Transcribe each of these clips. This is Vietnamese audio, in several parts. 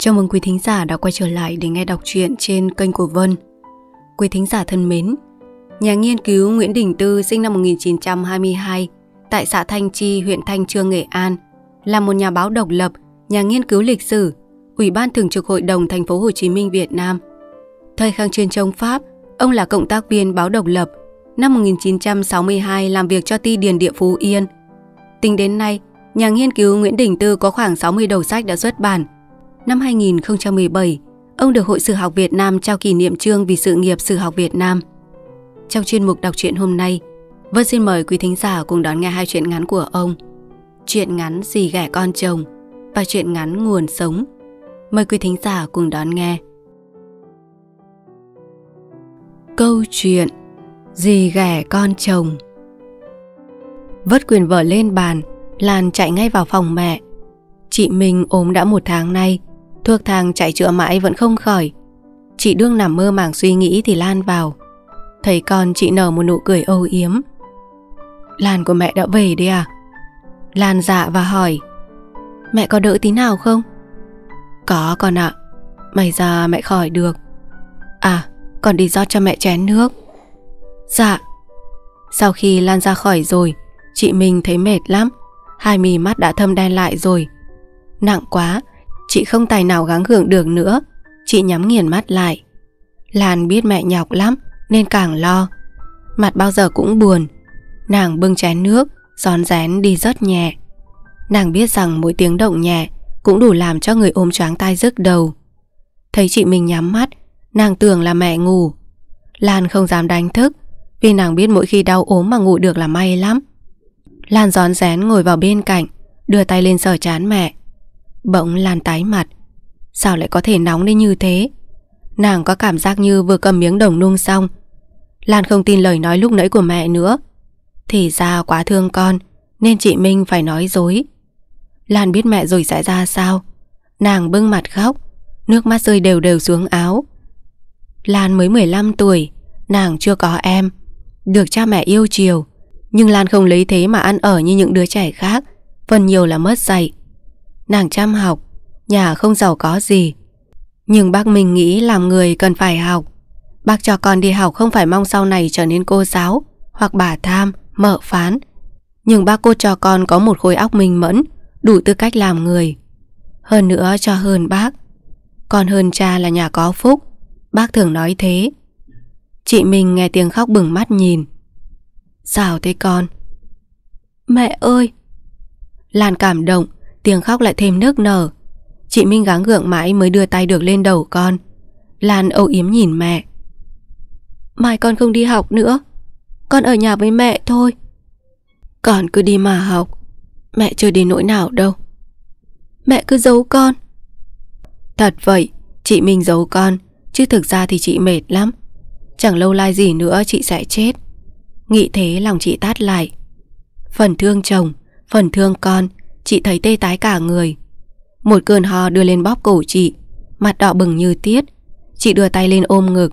Chào mừng quý thính giả đã quay trở lại để nghe đọc truyện trên kênh của Vân. Quý thính giả thân mến, nhà nghiên cứu Nguyễn Đình Tư sinh năm 1922 tại xã Thanh Chi, huyện Thanh Trương, Nghệ An, là một nhà báo độc lập, nhà nghiên cứu lịch sử, Ủy ban Thường trực Hội đồng Thành phố Hồ Chí Minh Việt Nam. Thời kháng chiến chống Pháp, ông là cộng tác viên báo độc lập, năm 1962 làm việc cho ti điền địa Phú Yên. Tính đến nay, nhà nghiên cứu Nguyễn Đình Tư có khoảng 60 đầu sách đã xuất bản – năm 2017, ông được Hội Sử học Việt Nam trao kỷ niệm trương vì sự nghiệp Sử học Việt Nam. Trong chuyên mục đọc truyện hôm nay, Vân xin mời quý thính giả cùng đón nghe hai chuyện ngắn của ông. Chuyện ngắn gì ghẻ con chồng và chuyện ngắn nguồn sống. Mời quý thính giả cùng đón nghe. Câu chuyện gì ghẻ con chồng Vất quyền vở lên bàn Lan chạy ngay vào phòng mẹ Chị mình ốm đã một tháng nay Thuốc thang chạy chữa mãi vẫn không khỏi Chị đương nằm mơ màng suy nghĩ thì Lan vào Thấy con chị nở một nụ cười âu yếm Lan của mẹ đã về đi à Lan dạ và hỏi Mẹ có đỡ tí nào không Có con ạ à. May ra mẹ khỏi được À còn đi rót cho mẹ chén nước Dạ Sau khi Lan ra khỏi rồi Chị mình thấy mệt lắm Hai mì mắt đã thâm đen lại rồi Nặng quá Chị không tài nào gắng gượng được nữa Chị nhắm nghiền mắt lại Lan biết mẹ nhọc lắm Nên càng lo Mặt bao giờ cũng buồn Nàng bưng chén nước Gión rén đi rất nhẹ Nàng biết rằng mỗi tiếng động nhẹ Cũng đủ làm cho người ôm choáng tai rức đầu Thấy chị mình nhắm mắt Nàng tưởng là mẹ ngủ Lan không dám đánh thức Vì nàng biết mỗi khi đau ốm mà ngủ được là may lắm Lan gión rén ngồi vào bên cạnh Đưa tay lên sờ chán mẹ Bỗng Lan tái mặt Sao lại có thể nóng đến như thế Nàng có cảm giác như vừa cầm miếng đồng nung xong Lan không tin lời nói lúc nãy của mẹ nữa Thì ra quá thương con Nên chị Minh phải nói dối Lan biết mẹ rồi sẽ ra sao Nàng bưng mặt khóc Nước mắt rơi đều đều xuống áo Lan mới 15 tuổi Nàng chưa có em Được cha mẹ yêu chiều Nhưng Lan không lấy thế mà ăn ở như những đứa trẻ khác Phần nhiều là mất dạy Nàng chăm học, nhà không giàu có gì. Nhưng bác mình nghĩ làm người cần phải học. Bác cho con đi học không phải mong sau này trở nên cô giáo hoặc bà tham, mở phán. Nhưng bác cô cho con có một khối óc minh mẫn, đủ tư cách làm người. Hơn nữa cho hơn bác. Còn hơn cha là nhà có phúc. Bác thường nói thế. Chị mình nghe tiếng khóc bừng mắt nhìn. Sao thế con? Mẹ ơi! Lan cảm động, Tiếng khóc lại thêm nước nở Chị Minh gắng gượng mãi mới đưa tay được lên đầu con Lan âu yếm nhìn mẹ Mai con không đi học nữa Con ở nhà với mẹ thôi Con cứ đi mà học Mẹ chưa đi nỗi nào đâu Mẹ cứ giấu con Thật vậy Chị Minh giấu con Chứ thực ra thì chị mệt lắm Chẳng lâu lai gì nữa chị sẽ chết Nghĩ thế lòng chị tát lại Phần thương chồng Phần thương con Chị thấy tê tái cả người Một cơn ho đưa lên bóp cổ chị Mặt đỏ bừng như tiết Chị đưa tay lên ôm ngực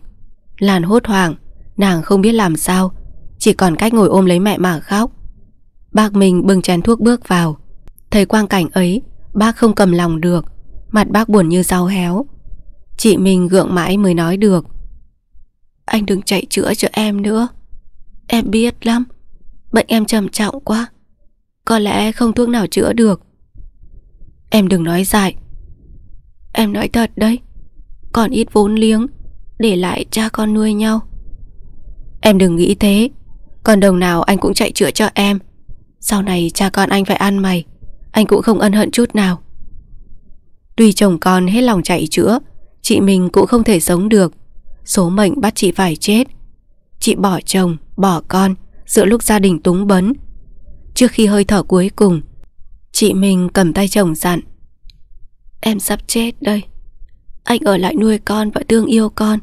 làn hốt hoảng Nàng không biết làm sao Chỉ còn cách ngồi ôm lấy mẹ mà khóc Bác mình bưng chén thuốc bước vào Thấy quang cảnh ấy Bác không cầm lòng được Mặt bác buồn như rau héo Chị mình gượng mãi mới nói được Anh đừng chạy chữa cho em nữa Em biết lắm Bệnh em trầm trọng quá có lẽ không thuốc nào chữa được Em đừng nói dại Em nói thật đấy Còn ít vốn liếng Để lại cha con nuôi nhau Em đừng nghĩ thế Còn đồng nào anh cũng chạy chữa cho em Sau này cha con anh phải ăn mày Anh cũng không ân hận chút nào Tuy chồng con hết lòng chạy chữa Chị mình cũng không thể sống được Số mệnh bắt chị phải chết Chị bỏ chồng, bỏ con Giữa lúc gia đình túng bấn Trước khi hơi thở cuối cùng Chị mình cầm tay chồng dặn Em sắp chết đây Anh ở lại nuôi con và thương yêu con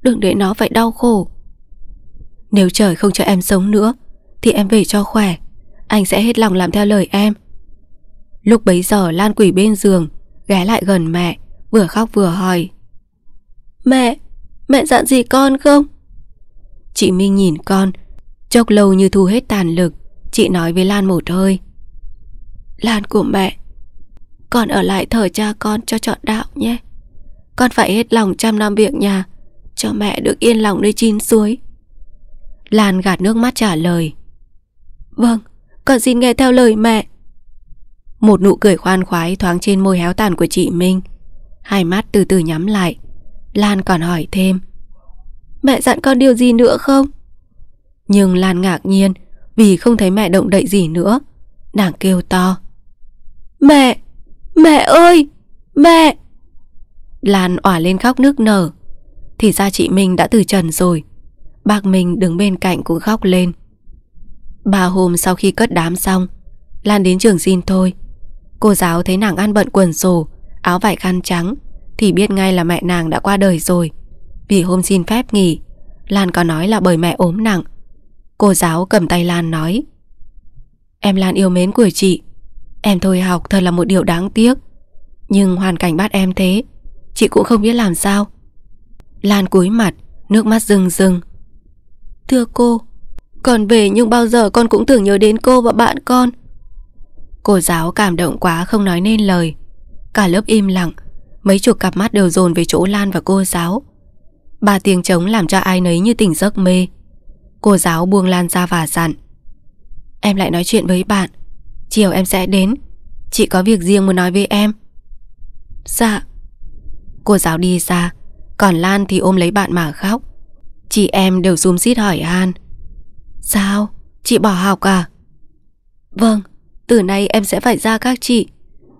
Đừng để nó phải đau khổ Nếu trời không cho em sống nữa Thì em về cho khỏe Anh sẽ hết lòng làm theo lời em Lúc bấy giờ Lan quỷ bên giường Ghé lại gần mẹ Vừa khóc vừa hỏi Mẹ, mẹ dặn gì con không? Chị Minh nhìn con Chốc lâu như thu hết tàn lực Chị nói với Lan một hơi Lan của mẹ Con ở lại thờ cha con cho chọn đạo nhé Con phải hết lòng trăm năm việc nhà Cho mẹ được yên lòng nơi chín suối Lan gạt nước mắt trả lời Vâng Con xin nghe theo lời mẹ Một nụ cười khoan khoái thoáng trên môi héo tàn của chị Minh Hai mắt từ từ nhắm lại Lan còn hỏi thêm Mẹ dặn con điều gì nữa không? Nhưng Lan ngạc nhiên vì không thấy mẹ động đậy gì nữa. Nàng kêu to. Mẹ! Mẹ ơi! Mẹ! Lan òa lên khóc nước nở. Thì ra chị Minh đã từ trần rồi. Bác Minh đứng bên cạnh cũng khóc lên. Ba hôm sau khi cất đám xong, Lan đến trường xin thôi. Cô giáo thấy nàng ăn bận quần sổ, áo vải khăn trắng, thì biết ngay là mẹ nàng đã qua đời rồi. Vì hôm xin phép nghỉ, Lan có nói là bởi mẹ ốm nặng, Cô giáo cầm tay Lan nói Em Lan yêu mến của chị Em thôi học thật là một điều đáng tiếc Nhưng hoàn cảnh bắt em thế Chị cũng không biết làm sao Lan cúi mặt Nước mắt rừng rừng Thưa cô Còn về nhưng bao giờ con cũng tưởng nhớ đến cô và bạn con Cô giáo cảm động quá không nói nên lời Cả lớp im lặng Mấy chục cặp mắt đều dồn về chỗ Lan và cô giáo Ba tiếng trống làm cho ai nấy như tỉnh giấc mê Cô giáo buông Lan ra và dặn Em lại nói chuyện với bạn Chiều em sẽ đến Chị có việc riêng muốn nói với em Dạ Cô giáo đi ra Còn Lan thì ôm lấy bạn mà khóc Chị em đều rúm xít hỏi An Sao? Chị bỏ học à? Vâng Từ nay em sẽ phải ra các chị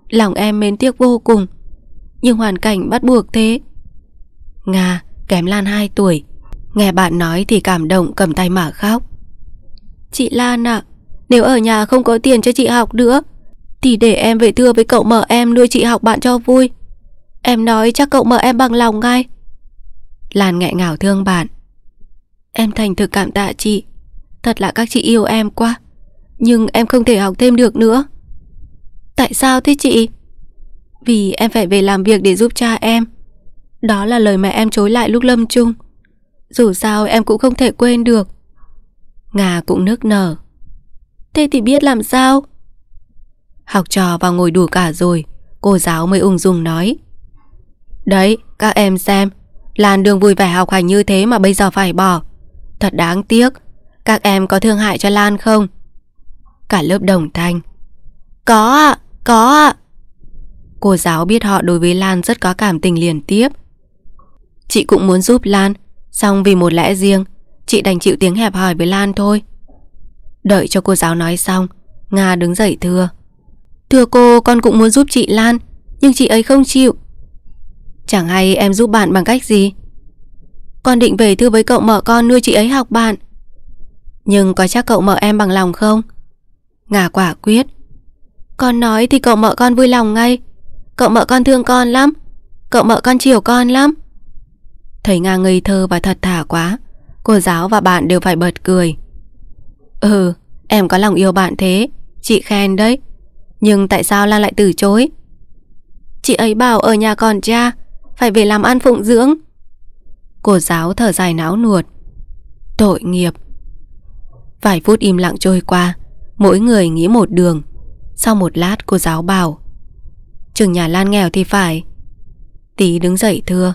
Lòng em mến tiếc vô cùng Nhưng hoàn cảnh bắt buộc thế Nga kém Lan 2 tuổi Nghe bạn nói thì cảm động cầm tay mà khóc Chị Lan ạ à, Nếu ở nhà không có tiền cho chị học nữa Thì để em về thưa với cậu mở em nuôi chị học bạn cho vui Em nói chắc cậu mở em bằng lòng ngay Lan nghẹn ngào thương bạn Em thành thực cảm tạ chị Thật là các chị yêu em quá Nhưng em không thể học thêm được nữa Tại sao thế chị? Vì em phải về làm việc để giúp cha em Đó là lời mẹ em chối lại lúc lâm chung dù sao em cũng không thể quên được Ngà cũng nức nở Thế thì biết làm sao Học trò vào ngồi đủ cả rồi Cô giáo mới ung dung nói Đấy các em xem Làn đường vui vẻ học hành như thế mà bây giờ phải bỏ Thật đáng tiếc Các em có thương hại cho Lan không? Cả lớp đồng thanh Có ạ, có ạ Cô giáo biết họ đối với Lan rất có cảm tình liền tiếp Chị cũng muốn giúp Lan Xong vì một lẽ riêng Chị đành chịu tiếng hẹp hỏi với Lan thôi Đợi cho cô giáo nói xong Nga đứng dậy thưa Thưa cô con cũng muốn giúp chị Lan Nhưng chị ấy không chịu Chẳng hay em giúp bạn bằng cách gì Con định về thưa với cậu mợ con nuôi chị ấy học bạn Nhưng có chắc cậu mợ em bằng lòng không Ngà quả quyết Con nói thì cậu mợ con vui lòng ngay Cậu mợ con thương con lắm Cậu mợ con chiều con lắm Thầy Nga ngây thơ và thật thà quá Cô giáo và bạn đều phải bật cười Ừ Em có lòng yêu bạn thế Chị khen đấy Nhưng tại sao Lan lại từ chối Chị ấy bảo ở nhà còn cha Phải về làm ăn phụng dưỡng Cô giáo thở dài náo nuột Tội nghiệp Vài phút im lặng trôi qua Mỗi người nghĩ một đường Sau một lát cô giáo bảo Trường nhà Lan nghèo thì phải Tí đứng dậy thưa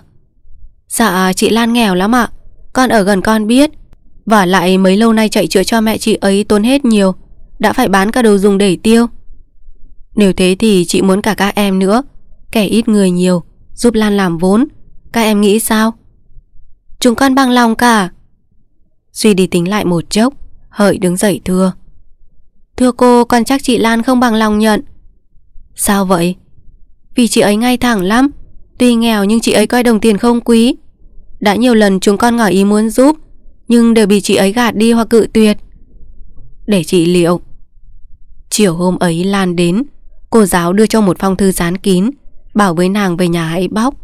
Dạ chị Lan nghèo lắm ạ Con ở gần con biết Và lại mấy lâu nay chạy chữa cho mẹ chị ấy tốn hết nhiều Đã phải bán cả đồ dùng để tiêu Nếu thế thì chị muốn cả các em nữa Kẻ ít người nhiều Giúp Lan làm vốn Các em nghĩ sao Chúng con bằng lòng cả Duy đi tính lại một chốc Hợi đứng dậy thưa Thưa cô con chắc chị Lan không bằng lòng nhận Sao vậy Vì chị ấy ngay thẳng lắm Tuy nghèo nhưng chị ấy coi đồng tiền không quý đã nhiều lần chúng con ngỏ ý muốn giúp Nhưng đều bị chị ấy gạt đi hoặc cự tuyệt Để chị liệu Chiều hôm ấy Lan đến Cô giáo đưa cho một phong thư dán kín Bảo với nàng về nhà hãy bóc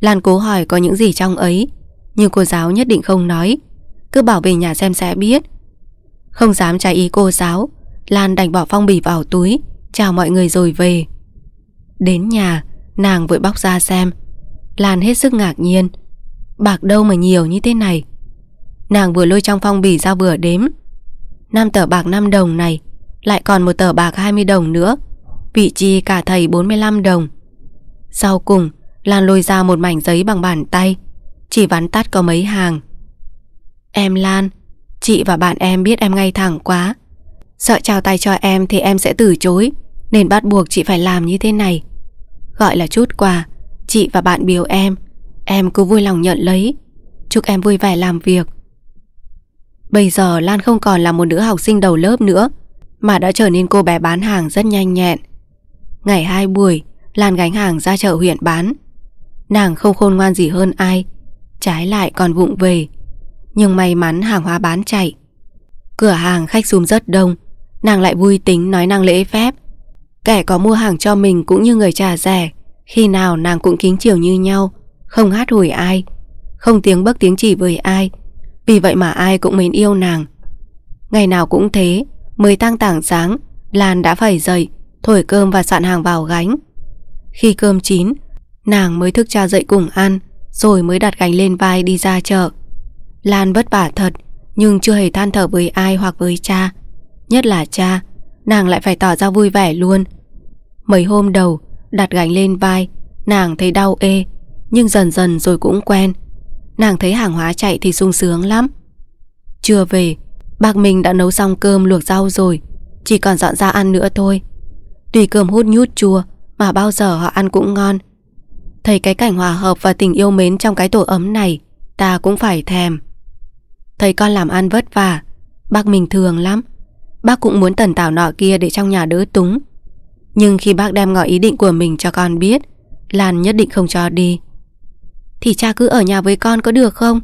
Lan cố hỏi có những gì trong ấy Nhưng cô giáo nhất định không nói Cứ bảo về nhà xem sẽ biết Không dám trái ý cô giáo Lan đành bỏ phong bì vào túi Chào mọi người rồi về Đến nhà Nàng vội bóc ra xem Lan hết sức ngạc nhiên Bạc đâu mà nhiều như thế này Nàng vừa lôi trong phong bì ra vừa đếm năm tờ bạc 5 đồng này Lại còn một tờ bạc 20 đồng nữa Vị chi cả thầy 45 đồng Sau cùng Lan lôi ra một mảnh giấy bằng bàn tay Chỉ vắn tắt có mấy hàng Em Lan Chị và bạn em biết em ngay thẳng quá Sợ trao tay cho em thì em sẽ từ chối Nên bắt buộc chị phải làm như thế này Gọi là chút quà Chị và bạn biểu em Em cứ vui lòng nhận lấy Chúc em vui vẻ làm việc Bây giờ Lan không còn là một nữ học sinh đầu lớp nữa Mà đã trở nên cô bé bán hàng rất nhanh nhẹn Ngày hai buổi Lan gánh hàng ra chợ huyện bán Nàng không khôn ngoan gì hơn ai Trái lại còn vụng về Nhưng may mắn hàng hóa bán chạy Cửa hàng khách xùm rất đông Nàng lại vui tính nói năng lễ phép Kẻ có mua hàng cho mình cũng như người trả rẻ Khi nào nàng cũng kính chiều như nhau không hát hùi ai, không tiếng bấc tiếng chỉ với ai. Vì vậy mà ai cũng mến yêu nàng. Ngày nào cũng thế, mới tăng tảng sáng, Lan đã phải dậy, thổi cơm và soạn hàng vào gánh. Khi cơm chín, nàng mới thức cha dậy cùng ăn, rồi mới đặt gánh lên vai đi ra chợ. Lan vất vả thật, nhưng chưa hề than thở với ai hoặc với cha. Nhất là cha, nàng lại phải tỏ ra vui vẻ luôn. Mấy hôm đầu, đặt gánh lên vai, nàng thấy đau ê, nhưng dần dần rồi cũng quen Nàng thấy hàng hóa chạy thì sung sướng lắm Chưa về Bác mình đã nấu xong cơm luộc rau rồi Chỉ còn dọn ra ăn nữa thôi Tùy cơm hút nhút chua Mà bao giờ họ ăn cũng ngon Thấy cái cảnh hòa hợp và tình yêu mến Trong cái tổ ấm này Ta cũng phải thèm Thấy con làm ăn vất vả Bác mình thường lắm Bác cũng muốn tần tảo nọ kia để trong nhà đỡ túng Nhưng khi bác đem ngỏ ý định của mình cho con biết Lan nhất định không cho đi thì cha cứ ở nhà với con có được không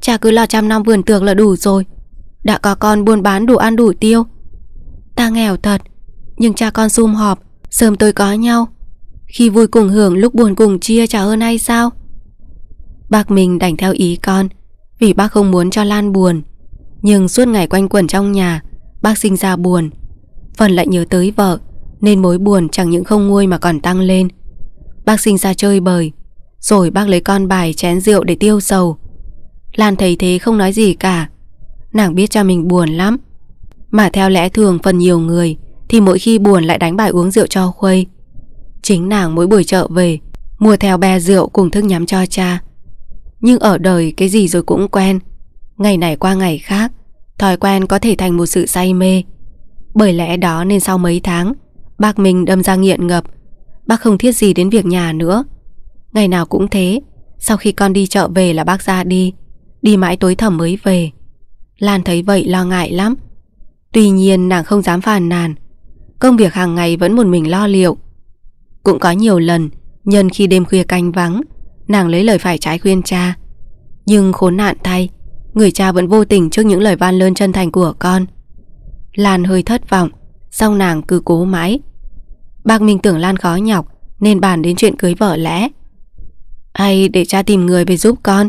Cha cứ lo chăm nom vườn tược là đủ rồi Đã có con buôn bán đủ ăn đủ tiêu Ta nghèo thật Nhưng cha con sum họp Sớm tôi có nhau Khi vui cùng hưởng lúc buồn cùng chia chả hơn hay sao Bác mình đành theo ý con Vì bác không muốn cho Lan buồn Nhưng suốt ngày quanh quẩn trong nhà Bác sinh ra buồn Phần lại nhớ tới vợ Nên mối buồn chẳng những không nguôi mà còn tăng lên Bác sinh ra chơi bời rồi bác lấy con bài chén rượu để tiêu sầu Lan thấy thế không nói gì cả Nàng biết cha mình buồn lắm Mà theo lẽ thường phần nhiều người Thì mỗi khi buồn lại đánh bài uống rượu cho khuây Chính nàng mỗi buổi chợ về Mua theo bè rượu cùng thức nhắm cho cha Nhưng ở đời cái gì rồi cũng quen Ngày này qua ngày khác Thói quen có thể thành một sự say mê Bởi lẽ đó nên sau mấy tháng Bác mình đâm ra nghiện ngập Bác không thiết gì đến việc nhà nữa Ngày nào cũng thế Sau khi con đi chợ về là bác ra đi Đi mãi tối thầm mới về Lan thấy vậy lo ngại lắm Tuy nhiên nàng không dám phàn nàn Công việc hàng ngày vẫn một mình lo liệu Cũng có nhiều lần Nhân khi đêm khuya canh vắng Nàng lấy lời phải trái khuyên cha Nhưng khốn nạn thay Người cha vẫn vô tình trước những lời van lơn chân thành của con Lan hơi thất vọng song nàng cứ cố mãi Bác Minh tưởng Lan khó nhọc Nên bàn đến chuyện cưới vợ lẽ hay để cha tìm người về giúp con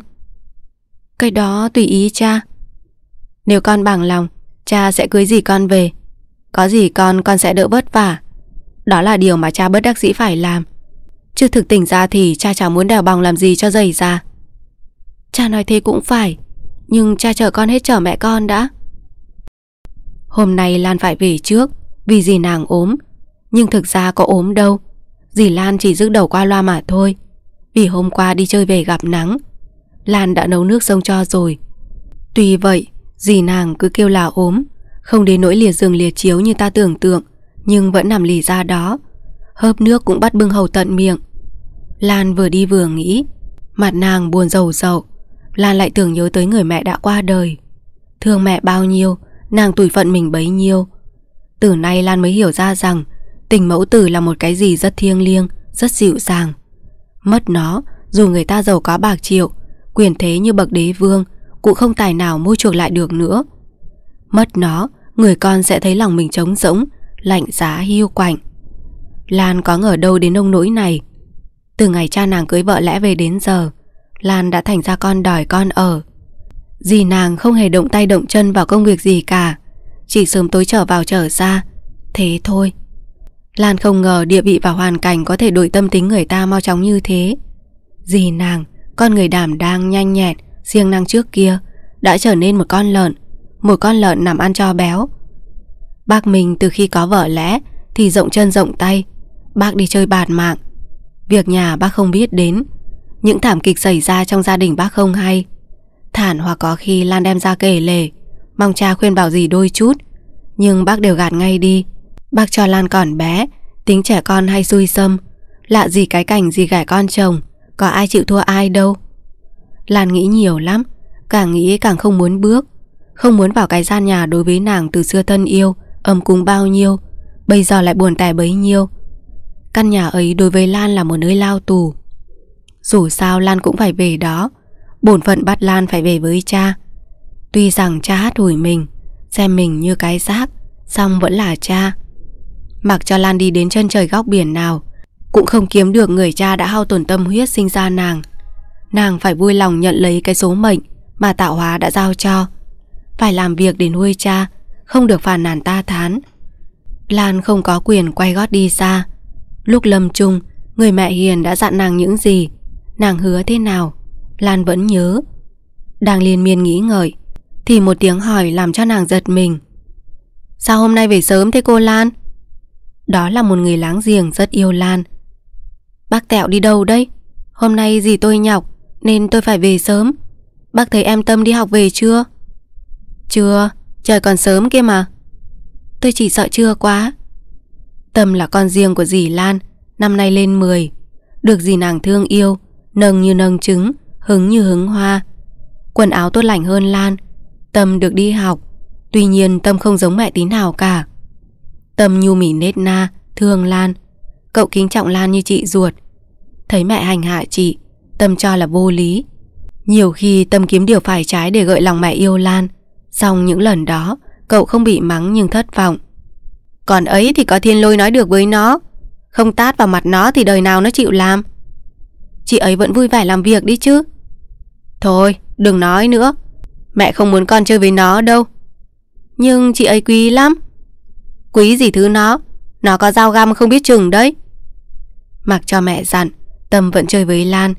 Cái đó tùy ý cha Nếu con bằng lòng Cha sẽ cưới gì con về Có gì con con sẽ đỡ vất vả Đó là điều mà cha bất đắc dĩ phải làm Chứ thực tình ra thì cha chẳng muốn đèo bòng làm gì cho dày ra Cha nói thế cũng phải Nhưng cha chờ con hết chở mẹ con đã Hôm nay Lan phải về trước Vì dì nàng ốm Nhưng thực ra có ốm đâu Dì Lan chỉ rước đầu qua loa mà thôi vì hôm qua đi chơi về gặp nắng Lan đã nấu nước sông cho rồi Tuy vậy Dì nàng cứ kêu là ốm Không đến nỗi lìa giường lìa chiếu như ta tưởng tượng Nhưng vẫn nằm lì ra đó Hớp nước cũng bắt bưng hầu tận miệng Lan vừa đi vừa nghĩ Mặt nàng buồn rầu rầu Lan lại tưởng nhớ tới người mẹ đã qua đời Thương mẹ bao nhiêu Nàng tủi phận mình bấy nhiêu Từ nay Lan mới hiểu ra rằng Tình mẫu tử là một cái gì rất thiêng liêng Rất dịu dàng Mất nó, dù người ta giàu có bạc triệu, quyền thế như bậc đế vương, cũng không tài nào mua chuộc lại được nữa. Mất nó, người con sẽ thấy lòng mình trống rỗng, lạnh giá hiu quạnh. Lan có ngờ đâu đến ông nỗi này. Từ ngày cha nàng cưới vợ lẽ về đến giờ, Lan đã thành ra con đòi con ở. Dì nàng không hề động tay động chân vào công việc gì cả, chỉ sớm tối trở vào trở ra. Thế thôi. Lan không ngờ địa vị và hoàn cảnh có thể đổi tâm tính người ta mau chóng như thế. Dì nàng, con người đảm đang nhanh nhẹt, siêng năng trước kia, đã trở nên một con lợn, một con lợn nằm ăn cho béo. Bác mình từ khi có vợ lẽ thì rộng chân rộng tay, bác đi chơi bạt mạng. Việc nhà bác không biết đến, những thảm kịch xảy ra trong gia đình bác không hay. Thản hoặc có khi Lan đem ra kể lể, mong cha khuyên bảo gì đôi chút, nhưng bác đều gạt ngay đi. Bác cho Lan còn bé, tính trẻ con hay xui xâm. Lạ gì cái cảnh gì gải con chồng, có ai chịu thua ai đâu. Lan nghĩ nhiều lắm, càng nghĩ càng không muốn bước. Không muốn vào cái gian nhà đối với nàng từ xưa thân yêu, âm cúng bao nhiêu, bây giờ lại buồn tẻ bấy nhiêu. Căn nhà ấy đối với Lan là một nơi lao tù. Dù sao Lan cũng phải về đó, bổn phận bắt Lan phải về với cha. Tuy rằng cha hát hủi mình, xem mình như cái xác, song vẫn là cha. Mặc cho Lan đi đến chân trời góc biển nào Cũng không kiếm được người cha đã hao tổn tâm huyết sinh ra nàng Nàng phải vui lòng nhận lấy cái số mệnh Mà tạo hóa đã giao cho Phải làm việc để nuôi cha Không được phàn nàn ta thán Lan không có quyền quay gót đi xa Lúc lâm chung Người mẹ hiền đã dặn nàng những gì Nàng hứa thế nào Lan vẫn nhớ Đang liên miên nghĩ ngợi Thì một tiếng hỏi làm cho nàng giật mình Sao hôm nay về sớm thế cô Lan đó là một người láng giềng rất yêu Lan Bác Tẹo đi đâu đấy? Hôm nay gì tôi nhọc Nên tôi phải về sớm Bác thấy em Tâm đi học về chưa? Chưa, trời còn sớm kia mà Tôi chỉ sợ chưa quá Tâm là con riêng của dì Lan Năm nay lên 10 Được dì nàng thương yêu Nâng như nâng trứng Hứng như hứng hoa Quần áo tốt lành hơn Lan Tâm được đi học Tuy nhiên Tâm không giống mẹ tí nào cả Tâm nhu mỉ nết na, thương Lan. Cậu kính trọng Lan như chị ruột. Thấy mẹ hành hạ chị, Tâm cho là vô lý. Nhiều khi Tâm kiếm điều phải trái để gợi lòng mẹ yêu Lan. Xong những lần đó, cậu không bị mắng nhưng thất vọng. Còn ấy thì có thiên lôi nói được với nó. Không tát vào mặt nó thì đời nào nó chịu làm. Chị ấy vẫn vui vẻ làm việc đi chứ. Thôi, đừng nói nữa. Mẹ không muốn con chơi với nó đâu. Nhưng chị ấy quý lắm. Quý gì thứ nó Nó có dao găm không biết chừng đấy Mặc cho mẹ dặn Tâm vẫn chơi với Lan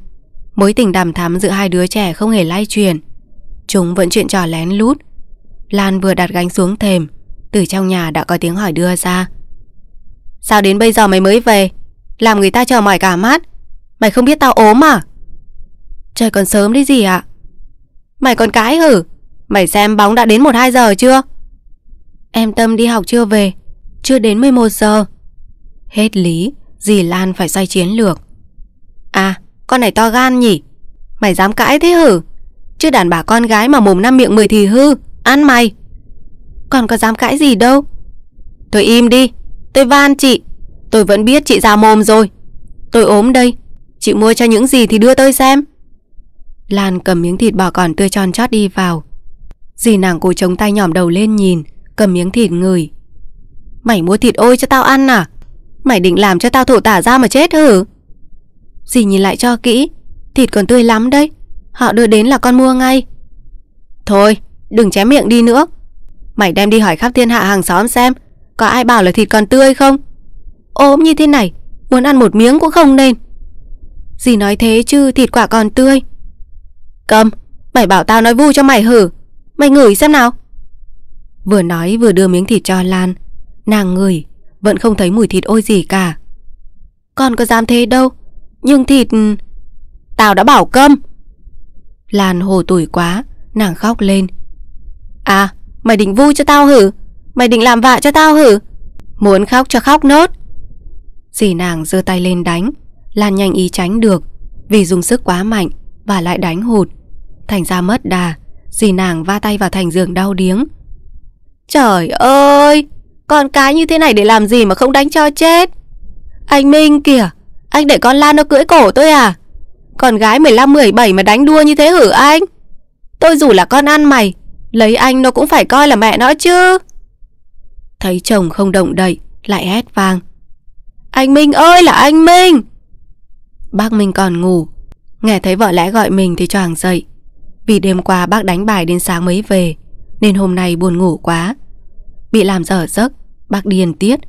Mối tình đàm thắm giữa hai đứa trẻ không hề lay truyền Chúng vẫn chuyện trò lén lút Lan vừa đặt gánh xuống thềm Từ trong nhà đã có tiếng hỏi đưa ra Sao đến bây giờ mày mới về Làm người ta chờ mỏi cả mắt Mày không biết tao ốm à Trời còn sớm đấy gì ạ à? Mày còn cãi hử Mày xem bóng đã đến 1-2 giờ chưa Em Tâm đi học chưa về chưa đến 11 giờ. Hết lý, dì Lan phải xoay chiến lược. À, con này to gan nhỉ? Mày dám cãi thế hử? Chứ đàn bà con gái mà mồm năm miệng mười thì hư, ăn mày. Còn có dám cãi gì đâu. Tôi im đi, tôi van chị. Tôi vẫn biết chị già mồm rồi. Tôi ốm đây, chị mua cho những gì thì đưa tôi xem. Lan cầm miếng thịt bò còn tươi tròn chót đi vào. Dì nàng cố chống tay nhỏm đầu lên nhìn, cầm miếng thịt ngửi, Mày mua thịt ôi cho tao ăn à? Mày định làm cho tao thổ tả ra mà chết hử? Dì nhìn lại cho kỹ, thịt còn tươi lắm đấy. Họ đưa đến là con mua ngay. Thôi, đừng chém miệng đi nữa. Mày đem đi hỏi khắp thiên hạ hàng xóm xem, có ai bảo là thịt còn tươi không? Ốm như thế này, muốn ăn một miếng cũng không nên. Dì nói thế chứ thịt quả còn tươi. Cầm, mày bảo tao nói vui cho mày hử. Mày ngửi xem nào. Vừa nói vừa đưa miếng thịt cho Lan Nàng ngửi Vẫn không thấy mùi thịt ôi gì cả Con có dám thế đâu Nhưng thịt ừ, Tao đã bảo câm Lan hồ tuổi quá Nàng khóc lên À mày định vui cho tao hử Mày định làm vạ cho tao hử Muốn khóc cho khóc nốt Dì nàng giơ tay lên đánh Lan nhanh ý tránh được Vì dùng sức quá mạnh Và lại đánh hụt Thành ra mất đà Dì nàng va tay vào thành giường đau điếng Trời ơi con cái như thế này để làm gì mà không đánh cho chết Anh Minh kìa Anh để con Lan nó cưỡi cổ tôi à Con gái 15-17 mà đánh đua như thế hử anh Tôi dù là con ăn mày Lấy anh nó cũng phải coi là mẹ nó chứ Thấy chồng không động đậy Lại hét vang Anh Minh ơi là anh Minh Bác Minh còn ngủ Nghe thấy vợ lẽ gọi mình thì choàng dậy Vì đêm qua bác đánh bài đến sáng mới về Nên hôm nay buồn ngủ quá Bị làm dở giấc Bác điên tiết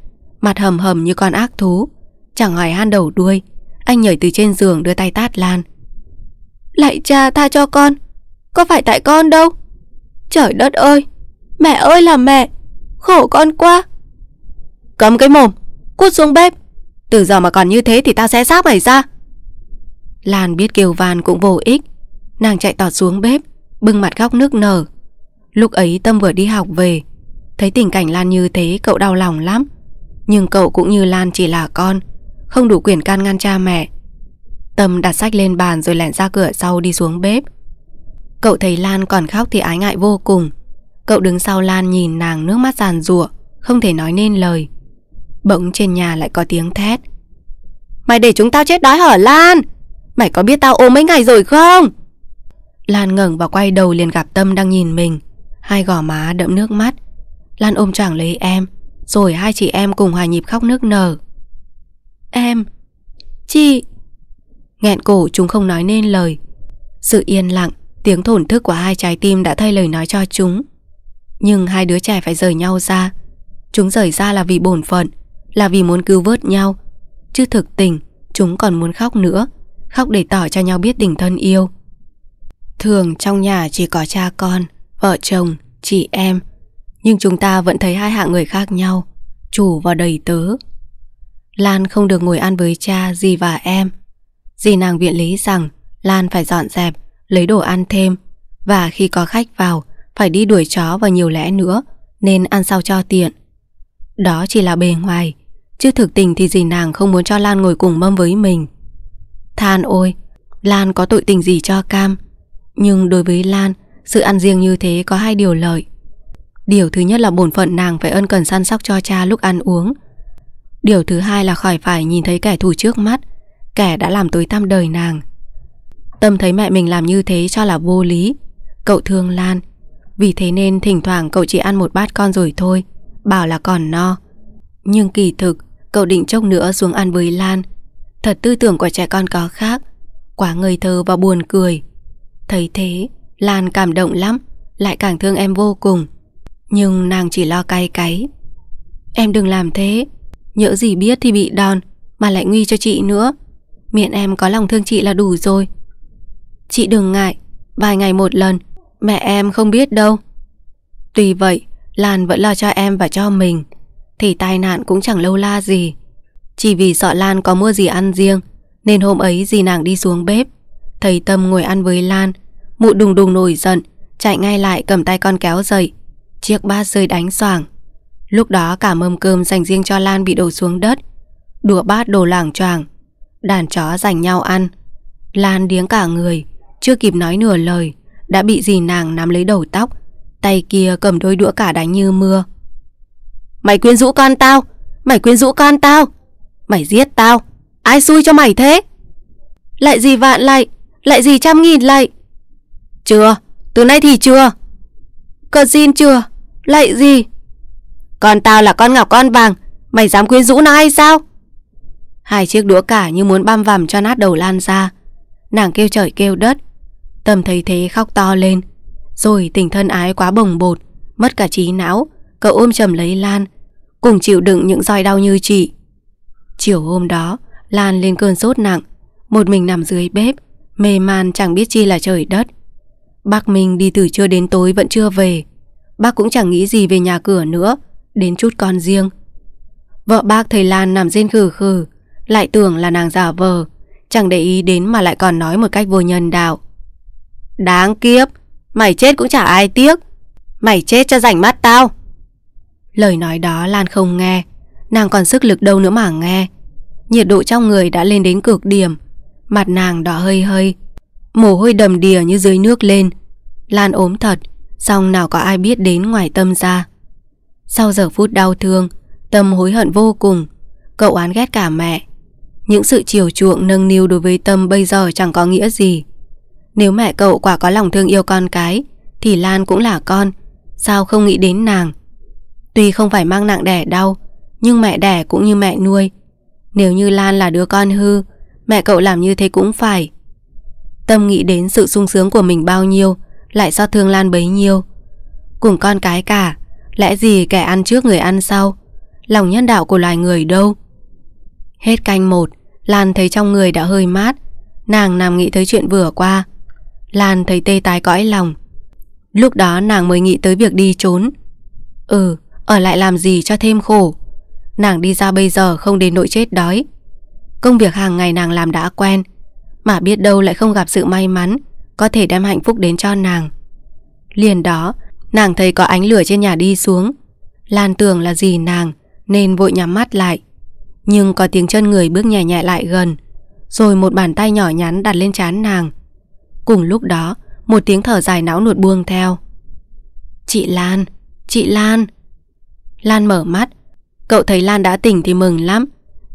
Mặt hầm hầm như con ác thú Chẳng hỏi han đầu đuôi Anh nhảy từ trên giường đưa tay tát Lan Lại cha tha cho con Có phải tại con đâu Trời đất ơi Mẹ ơi là mẹ Khổ con quá cấm cái mồm Cút xuống bếp Từ giờ mà còn như thế thì tao sẽ xác mày ra Lan biết kêu van cũng vô ích Nàng chạy tọt xuống bếp Bưng mặt góc nước nở Lúc ấy Tâm vừa đi học về Thấy tình cảnh Lan như thế cậu đau lòng lắm Nhưng cậu cũng như Lan chỉ là con Không đủ quyền can ngăn cha mẹ Tâm đặt sách lên bàn rồi lẻn ra cửa sau đi xuống bếp Cậu thấy Lan còn khóc thì ái ngại vô cùng Cậu đứng sau Lan nhìn nàng nước mắt giàn rụa Không thể nói nên lời Bỗng trên nhà lại có tiếng thét Mày để chúng tao chết đói hở Lan Mày có biết tao ốm mấy ngày rồi không Lan ngẩng và quay đầu liền gặp Tâm đang nhìn mình Hai gò má đẫm nước mắt Lan ôm chẳng lấy em Rồi hai chị em cùng hòa nhịp khóc nước nở Em Chị Nghẹn cổ chúng không nói nên lời Sự yên lặng Tiếng thổn thức của hai trái tim đã thay lời nói cho chúng Nhưng hai đứa trẻ phải rời nhau ra Chúng rời ra là vì bổn phận Là vì muốn cứu vớt nhau Chứ thực tình Chúng còn muốn khóc nữa Khóc để tỏ cho nhau biết tình thân yêu Thường trong nhà chỉ có cha con Vợ chồng, chị em nhưng chúng ta vẫn thấy hai hạng người khác nhau Chủ và đầy tớ Lan không được ngồi ăn với cha, dì và em Dì nàng viện lý rằng Lan phải dọn dẹp, lấy đồ ăn thêm Và khi có khách vào Phải đi đuổi chó và nhiều lẽ nữa Nên ăn sau cho tiện Đó chỉ là bề ngoài Chứ thực tình thì dì nàng không muốn cho Lan ngồi cùng mâm với mình Than ôi Lan có tội tình gì cho Cam Nhưng đối với Lan Sự ăn riêng như thế có hai điều lợi Điều thứ nhất là bổn phận nàng phải ân cần săn sóc cho cha lúc ăn uống. Điều thứ hai là khỏi phải nhìn thấy kẻ thù trước mắt, kẻ đã làm tối tăm đời nàng. Tâm thấy mẹ mình làm như thế cho là vô lý. Cậu thương Lan, vì thế nên thỉnh thoảng cậu chỉ ăn một bát con rồi thôi, bảo là còn no. Nhưng kỳ thực, cậu định chốc nữa xuống ăn với Lan. Thật tư tưởng của trẻ con có khác, quá ngây thơ và buồn cười. Thấy thế, Lan cảm động lắm, lại càng thương em vô cùng. Nhưng nàng chỉ lo cay cấy Em đừng làm thế Nhỡ gì biết thì bị đòn Mà lại nguy cho chị nữa Miệng em có lòng thương chị là đủ rồi Chị đừng ngại Vài ngày một lần Mẹ em không biết đâu Tuy vậy Lan vẫn lo cho em và cho mình Thì tai nạn cũng chẳng lâu la gì Chỉ vì sợ Lan có mua gì ăn riêng Nên hôm ấy dì nàng đi xuống bếp Thầy Tâm ngồi ăn với Lan Mụ đùng đùng nổi giận Chạy ngay lại cầm tay con kéo dậy Chiếc bát rơi đánh xoảng Lúc đó cả mâm cơm dành riêng cho Lan bị đổ xuống đất Đũa bát đổ lảng choảng Đàn chó giành nhau ăn Lan điếng cả người Chưa kịp nói nửa lời Đã bị dì nàng nắm lấy đầu tóc Tay kia cầm đôi đũa cả đánh như mưa Mày quyến rũ con tao Mày quyến rũ con tao Mày giết tao Ai xui cho mày thế Lại gì vạn lại Lại gì trăm nghìn lại Chưa Từ nay thì chưa Cờ xin chưa lại gì? Còn tao là con ngọc con vàng, mày dám quyến rũ nó hay sao? Hai chiếc đũa cả như muốn băm vằm cho nát đầu Lan ra. Nàng kêu trời kêu đất. Tâm thấy thế khóc to lên. Rồi tình thân ái quá bồng bột, mất cả trí não, cậu ôm chầm lấy Lan, cùng chịu đựng những roi đau như chị. Chiều hôm đó, Lan lên cơn sốt nặng, một mình nằm dưới bếp, mê man chẳng biết chi là trời đất. Bác Minh đi từ trưa đến tối vẫn chưa về, Bác cũng chẳng nghĩ gì về nhà cửa nữa Đến chút con riêng Vợ bác thấy Lan nằm rên khừ khừ Lại tưởng là nàng giả vờ Chẳng để ý đến mà lại còn nói một cách vô nhân đạo Đáng kiếp Mày chết cũng chả ai tiếc Mày chết cho rảnh mắt tao Lời nói đó Lan không nghe Nàng còn sức lực đâu nữa mà nghe Nhiệt độ trong người đã lên đến cực điểm Mặt nàng đỏ hơi hơi Mồ hôi đầm đìa như dưới nước lên Lan ốm thật Xong nào có ai biết đến ngoài Tâm ra Sau giờ phút đau thương Tâm hối hận vô cùng Cậu oán ghét cả mẹ Những sự chiều chuộng nâng niu đối với Tâm bây giờ chẳng có nghĩa gì Nếu mẹ cậu quả có lòng thương yêu con cái Thì Lan cũng là con Sao không nghĩ đến nàng Tuy không phải mang nặng đẻ đau Nhưng mẹ đẻ cũng như mẹ nuôi Nếu như Lan là đứa con hư Mẹ cậu làm như thế cũng phải Tâm nghĩ đến sự sung sướng của mình bao nhiêu lại do thương Lan bấy nhiêu Cùng con cái cả Lẽ gì kẻ ăn trước người ăn sau Lòng nhân đạo của loài người đâu Hết canh một Lan thấy trong người đã hơi mát Nàng nằm nghĩ tới chuyện vừa qua Lan thấy tê tái cõi lòng Lúc đó nàng mới nghĩ tới việc đi trốn Ừ Ở lại làm gì cho thêm khổ Nàng đi ra bây giờ không đến nỗi chết đói Công việc hàng ngày nàng làm đã quen Mà biết đâu lại không gặp sự may mắn có thể đem hạnh phúc đến cho nàng. Liền đó, nàng thấy có ánh lửa trên nhà đi xuống. Lan tưởng là gì nàng, nên vội nhắm mắt lại. Nhưng có tiếng chân người bước nhẹ nhẹ lại gần, rồi một bàn tay nhỏ nhắn đặt lên trán nàng. Cùng lúc đó, một tiếng thở dài não nuột buông theo. Chị Lan, chị Lan. Lan mở mắt, cậu thấy Lan đã tỉnh thì mừng lắm.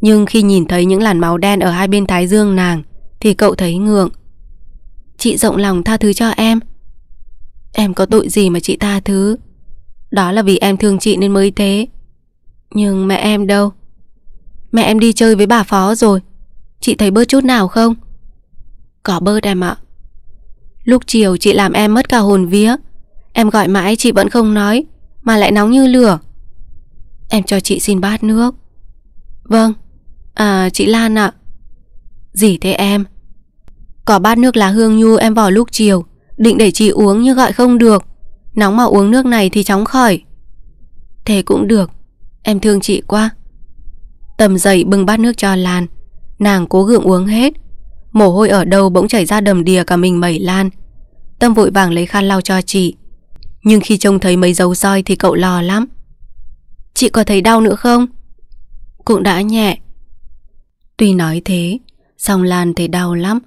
Nhưng khi nhìn thấy những làn máu đen ở hai bên thái dương nàng, thì cậu thấy ngượng. Chị rộng lòng tha thứ cho em Em có tội gì mà chị tha thứ Đó là vì em thương chị nên mới thế Nhưng mẹ em đâu Mẹ em đi chơi với bà phó rồi Chị thấy bớt chút nào không Có bớt em ạ Lúc chiều chị làm em mất cả hồn vía Em gọi mãi chị vẫn không nói Mà lại nóng như lửa Em cho chị xin bát nước Vâng À chị Lan ạ Gì thế em có bát nước lá hương nhu em bỏ lúc chiều Định để chị uống nhưng gọi không được Nóng mà uống nước này thì chóng khỏi Thế cũng được Em thương chị quá Tầm dậy bưng bát nước cho Lan Nàng cố gượng uống hết Mồ hôi ở đâu bỗng chảy ra đầm đìa cả mình mẩy Lan Tâm vội vàng lấy khăn lau cho chị Nhưng khi trông thấy mấy dấu roi thì cậu lo lắm Chị có thấy đau nữa không? Cũng đã nhẹ Tuy nói thế xong Lan thấy đau lắm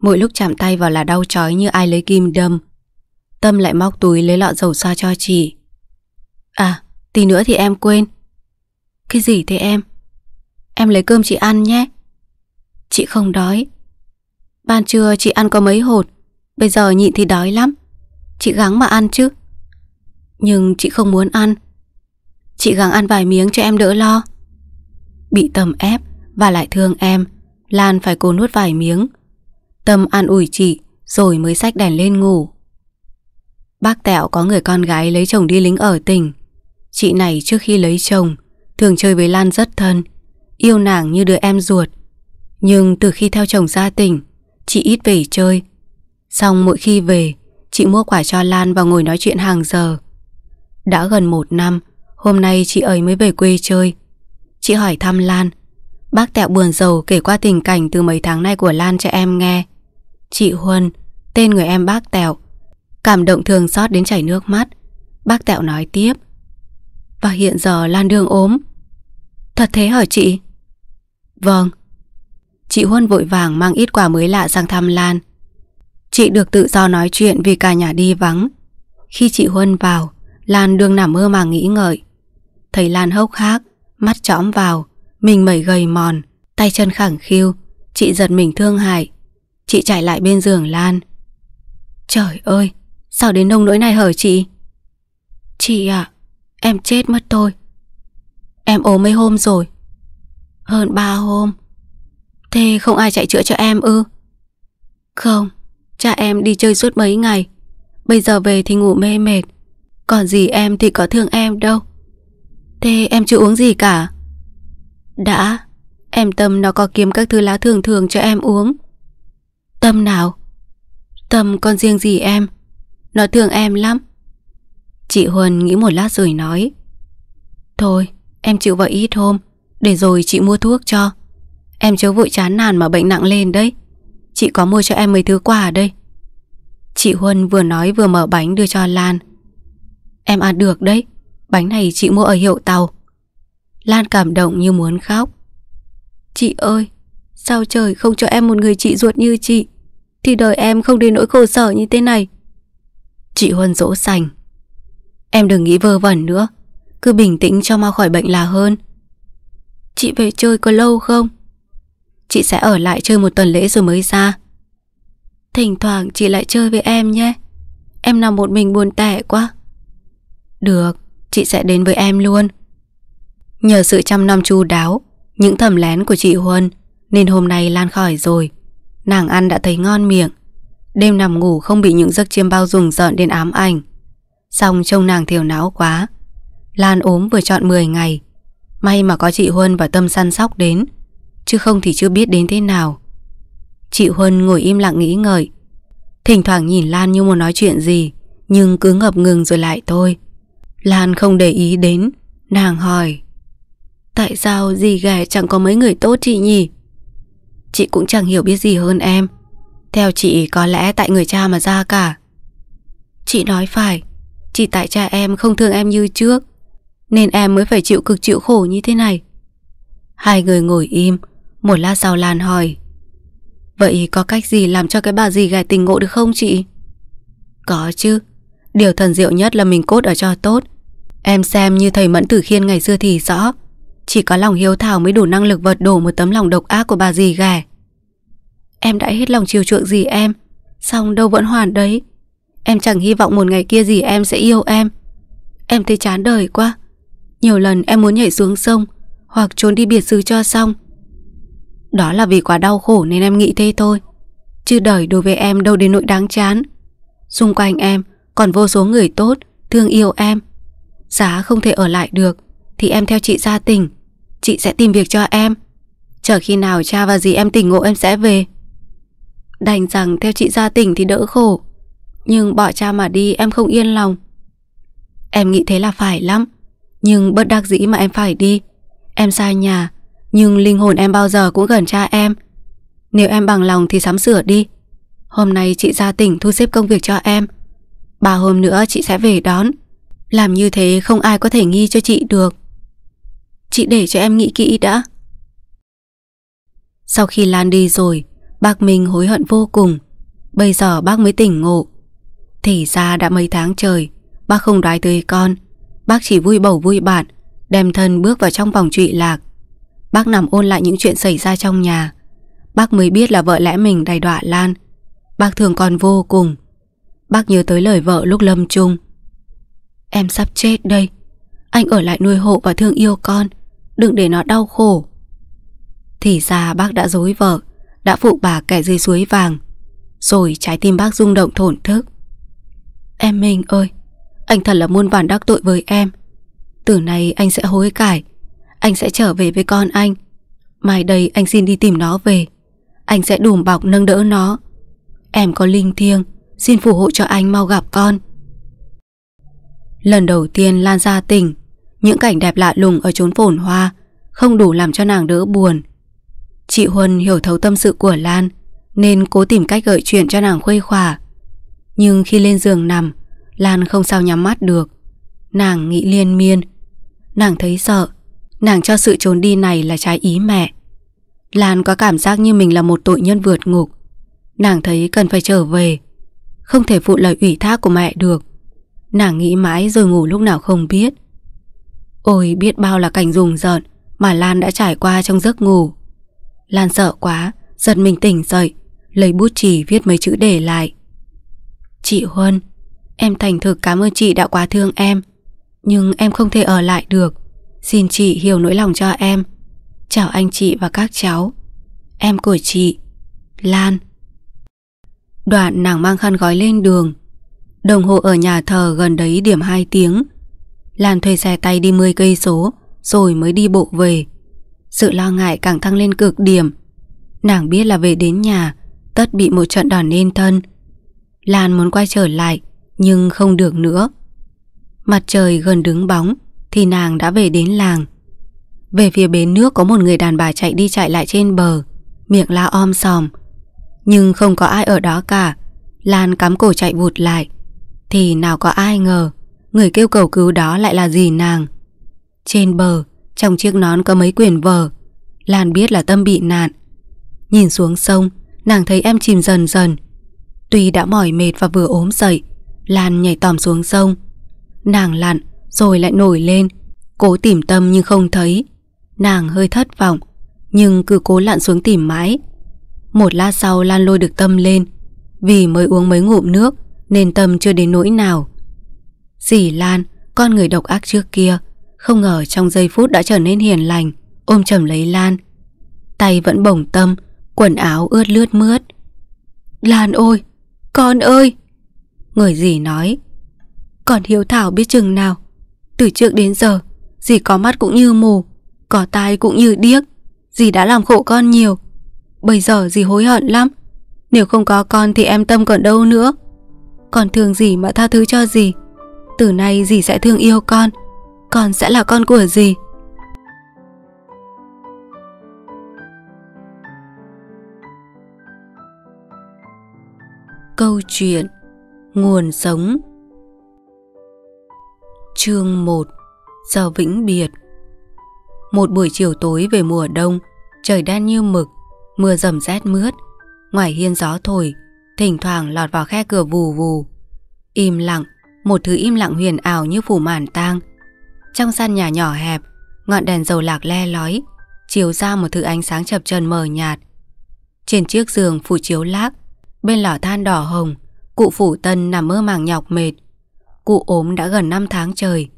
Mỗi lúc chạm tay vào là đau chói như ai lấy kim đâm Tâm lại móc túi lấy lọ dầu xoa cho chị À tí nữa thì em quên Cái gì thế em Em lấy cơm chị ăn nhé Chị không đói Ban trưa chị ăn có mấy hột Bây giờ nhịn thì đói lắm Chị gắng mà ăn chứ Nhưng chị không muốn ăn Chị gắng ăn vài miếng cho em đỡ lo Bị tầm ép Và lại thương em Lan phải cố nuốt vài miếng Tâm an ủi chị Rồi mới xách đèn lên ngủ Bác Tẹo có người con gái lấy chồng đi lính ở tỉnh Chị này trước khi lấy chồng Thường chơi với Lan rất thân Yêu nàng như đứa em ruột Nhưng từ khi theo chồng ra tỉnh Chị ít về chơi Xong mỗi khi về Chị mua quả cho Lan và ngồi nói chuyện hàng giờ Đã gần một năm Hôm nay chị ấy mới về quê chơi Chị hỏi thăm Lan Bác Tẹo buồn rầu kể qua tình cảnh từ mấy tháng nay của Lan cho em nghe chị Huân, tên người em bác Tẹo. Cảm động thường xót đến chảy nước mắt. Bác Tẹo nói tiếp. Và hiện giờ Lan Đương ốm. Thật thế hả chị? Vâng. Chị Huân vội vàng mang ít quà mới lạ sang thăm Lan. Chị được tự do nói chuyện vì cả nhà đi vắng. Khi chị Huân vào, Lan Đương nằm mơ mà nghĩ ngợi. Thấy Lan hốc hác, mắt trõm vào, mình mẩy gầy mòn, tay chân khẳng khiu, chị giật mình thương hại. Chị chạy lại bên giường Lan Trời ơi Sao đến nông nỗi này hở chị Chị ạ Em chết mất thôi, Em ốm mấy hôm rồi Hơn ba hôm Thế không ai chạy chữa cho em ư Không Cha em đi chơi suốt mấy ngày Bây giờ về thì ngủ mê mệt Còn gì em thì có thương em đâu Thế em chưa uống gì cả Đã Em Tâm nó có kiếm các thứ lá thường thường cho em uống Tâm nào? Tâm con riêng gì em? Nó thương em lắm. Chị Huân nghĩ một lát rồi nói. Thôi, em chịu vậy ít hôm, để rồi chị mua thuốc cho. Em chớ vội chán nản mà bệnh nặng lên đấy. Chị có mua cho em mấy thứ quà ở đây. Chị Huân vừa nói vừa mở bánh đưa cho Lan. Em ăn được đấy, bánh này chị mua ở hiệu tàu. Lan cảm động như muốn khóc. Chị ơi, sao trời không cho em một người chị ruột như chị? thì đời em không đi nỗi khổ sở như thế này. Chị Huân dỗ sành. Em đừng nghĩ vơ vẩn nữa, cứ bình tĩnh cho mau khỏi bệnh là hơn. Chị về chơi có lâu không? Chị sẽ ở lại chơi một tuần lễ rồi mới ra. Thỉnh thoảng chị lại chơi với em nhé. Em nằm một mình buồn tẻ quá. Được, chị sẽ đến với em luôn. Nhờ sự chăm nom chu đáo, những thầm lén của chị Huân nên hôm nay Lan khỏi rồi. Nàng ăn đã thấy ngon miệng Đêm nằm ngủ không bị những giấc chiêm bao rùng rợn đến ám ảnh Xong trông nàng thiểu não quá Lan ốm vừa chọn 10 ngày May mà có chị Huân và Tâm săn sóc đến Chứ không thì chưa biết đến thế nào Chị Huân ngồi im lặng nghĩ ngợi Thỉnh thoảng nhìn Lan như muốn nói chuyện gì Nhưng cứ ngập ngừng rồi lại thôi Lan không để ý đến Nàng hỏi Tại sao gì ghẻ chẳng có mấy người tốt chị nhỉ Chị cũng chẳng hiểu biết gì hơn em Theo chị có lẽ tại người cha mà ra cả Chị nói phải Chỉ tại cha em không thương em như trước Nên em mới phải chịu cực chịu khổ như thế này Hai người ngồi im Một lát sau Lan hỏi Vậy có cách gì làm cho cái bà gì gài tình ngộ được không chị? Có chứ Điều thần diệu nhất là mình cốt ở cho tốt Em xem như thầy Mẫn Tử Khiên ngày xưa thì rõ chỉ có lòng hiếu thảo mới đủ năng lực vật đổ một tấm lòng độc ác của bà dì ghẻ. Em đã hết lòng chiều chuộng gì em, xong đâu vẫn hoàn đấy. Em chẳng hy vọng một ngày kia gì em sẽ yêu em. Em thấy chán đời quá. Nhiều lần em muốn nhảy xuống sông hoặc trốn đi biệt xứ cho xong. Đó là vì quá đau khổ nên em nghĩ thế thôi. Chứ đời đối với em đâu đến nỗi đáng chán. Xung quanh em còn vô số người tốt, thương yêu em. Giá không thể ở lại được thì em theo chị gia tình Chị sẽ tìm việc cho em Chờ khi nào cha và dì em tỉnh ngộ em sẽ về Đành rằng theo chị ra tỉnh thì đỡ khổ Nhưng bỏ cha mà đi em không yên lòng Em nghĩ thế là phải lắm Nhưng bất đắc dĩ mà em phải đi Em xa nhà Nhưng linh hồn em bao giờ cũng gần cha em Nếu em bằng lòng thì sắm sửa đi Hôm nay chị ra tỉnh thu xếp công việc cho em Ba hôm nữa chị sẽ về đón Làm như thế không ai có thể nghi cho chị được Chị để cho em nghĩ kỹ đã Sau khi Lan đi rồi Bác Minh hối hận vô cùng Bây giờ bác mới tỉnh ngộ Thì ra đã mấy tháng trời Bác không đoái tới con Bác chỉ vui bầu vui bạn Đem thân bước vào trong vòng trụy lạc Bác nằm ôn lại những chuyện xảy ra trong nhà Bác mới biết là vợ lẽ mình đầy đọa Lan Bác thương con vô cùng Bác nhớ tới lời vợ lúc lâm chung Em sắp chết đây Anh ở lại nuôi hộ và thương yêu con đừng để nó đau khổ. Thì ra bác đã dối vợ, đã phụ bà kẻ dưới suối vàng, rồi trái tim bác rung động thổn thức. Em Minh ơi, anh thật là muôn vàn đắc tội với em. Từ nay anh sẽ hối cải, anh sẽ trở về với con anh. Mai đây anh xin đi tìm nó về, anh sẽ đùm bọc nâng đỡ nó. Em có linh thiêng, xin phù hộ cho anh mau gặp con. Lần đầu tiên Lan ra tỉnh những cảnh đẹp lạ lùng ở chốn phồn hoa Không đủ làm cho nàng đỡ buồn Chị Huân hiểu thấu tâm sự của Lan Nên cố tìm cách gợi chuyện cho nàng khuây khỏa Nhưng khi lên giường nằm Lan không sao nhắm mắt được Nàng nghĩ liên miên Nàng thấy sợ Nàng cho sự trốn đi này là trái ý mẹ Lan có cảm giác như mình là một tội nhân vượt ngục Nàng thấy cần phải trở về Không thể phụ lời ủy thác của mẹ được Nàng nghĩ mãi rồi ngủ lúc nào không biết Ôi biết bao là cảnh rùng rợn mà Lan đã trải qua trong giấc ngủ. Lan sợ quá, giật mình tỉnh dậy, lấy bút chỉ viết mấy chữ để lại. Chị Huân, em thành thực cảm ơn chị đã quá thương em, nhưng em không thể ở lại được. Xin chị hiểu nỗi lòng cho em. Chào anh chị và các cháu. Em của chị, Lan. Đoạn nàng mang khăn gói lên đường. Đồng hồ ở nhà thờ gần đấy điểm 2 tiếng. Lan thuê xe tay đi 10 cây số rồi mới đi bộ về. Sự lo ngại càng tăng lên cực điểm. Nàng biết là về đến nhà, tất bị một trận đòn lên thân. Lan muốn quay trở lại, nhưng không được nữa. Mặt trời gần đứng bóng, thì nàng đã về đến làng. Về phía bến nước có một người đàn bà chạy đi chạy lại trên bờ, miệng la om sòm. Nhưng không có ai ở đó cả, Lan cắm cổ chạy vụt lại. Thì nào có ai ngờ, Người kêu cầu cứu đó lại là gì nàng Trên bờ Trong chiếc nón có mấy quyển vở Lan biết là tâm bị nạn Nhìn xuống sông Nàng thấy em chìm dần dần Tuy đã mỏi mệt và vừa ốm dậy Lan nhảy tòm xuống sông Nàng lặn rồi lại nổi lên Cố tìm tâm nhưng không thấy Nàng hơi thất vọng Nhưng cứ cố lặn xuống tìm mãi Một lát sau Lan lôi được tâm lên Vì mới uống mấy ngụm nước Nên tâm chưa đến nỗi nào Dì Lan, con người độc ác trước kia, không ngờ trong giây phút đã trở nên hiền lành, ôm chầm lấy Lan. Tay vẫn bồng tâm, quần áo ướt lướt mướt. Lan ôi, con ơi! Người dì nói, còn hiếu thảo biết chừng nào. Từ trước đến giờ, dì có mắt cũng như mù, có tai cũng như điếc. Dì đã làm khổ con nhiều. Bây giờ dì hối hận lắm. Nếu không có con thì em tâm còn đâu nữa. Còn thương Dì mà tha thứ cho dì từ nay dì sẽ thương yêu con con sẽ là con của dì câu chuyện nguồn sống chương 1 giờ vĩnh biệt một buổi chiều tối về mùa đông trời đen như mực mưa rầm rét mướt ngoài hiên gió thổi thỉnh thoảng lọt vào khe cửa vù vù im lặng một thứ im lặng huyền ảo như phủ màn tang Trong gian nhà nhỏ hẹp Ngọn đèn dầu lạc le lói Chiếu ra một thứ ánh sáng chập trần mờ nhạt Trên chiếc giường phủ chiếu lác Bên lò than đỏ hồng Cụ phủ tân nằm mơ màng nhọc mệt Cụ ốm đã gần 5 tháng trời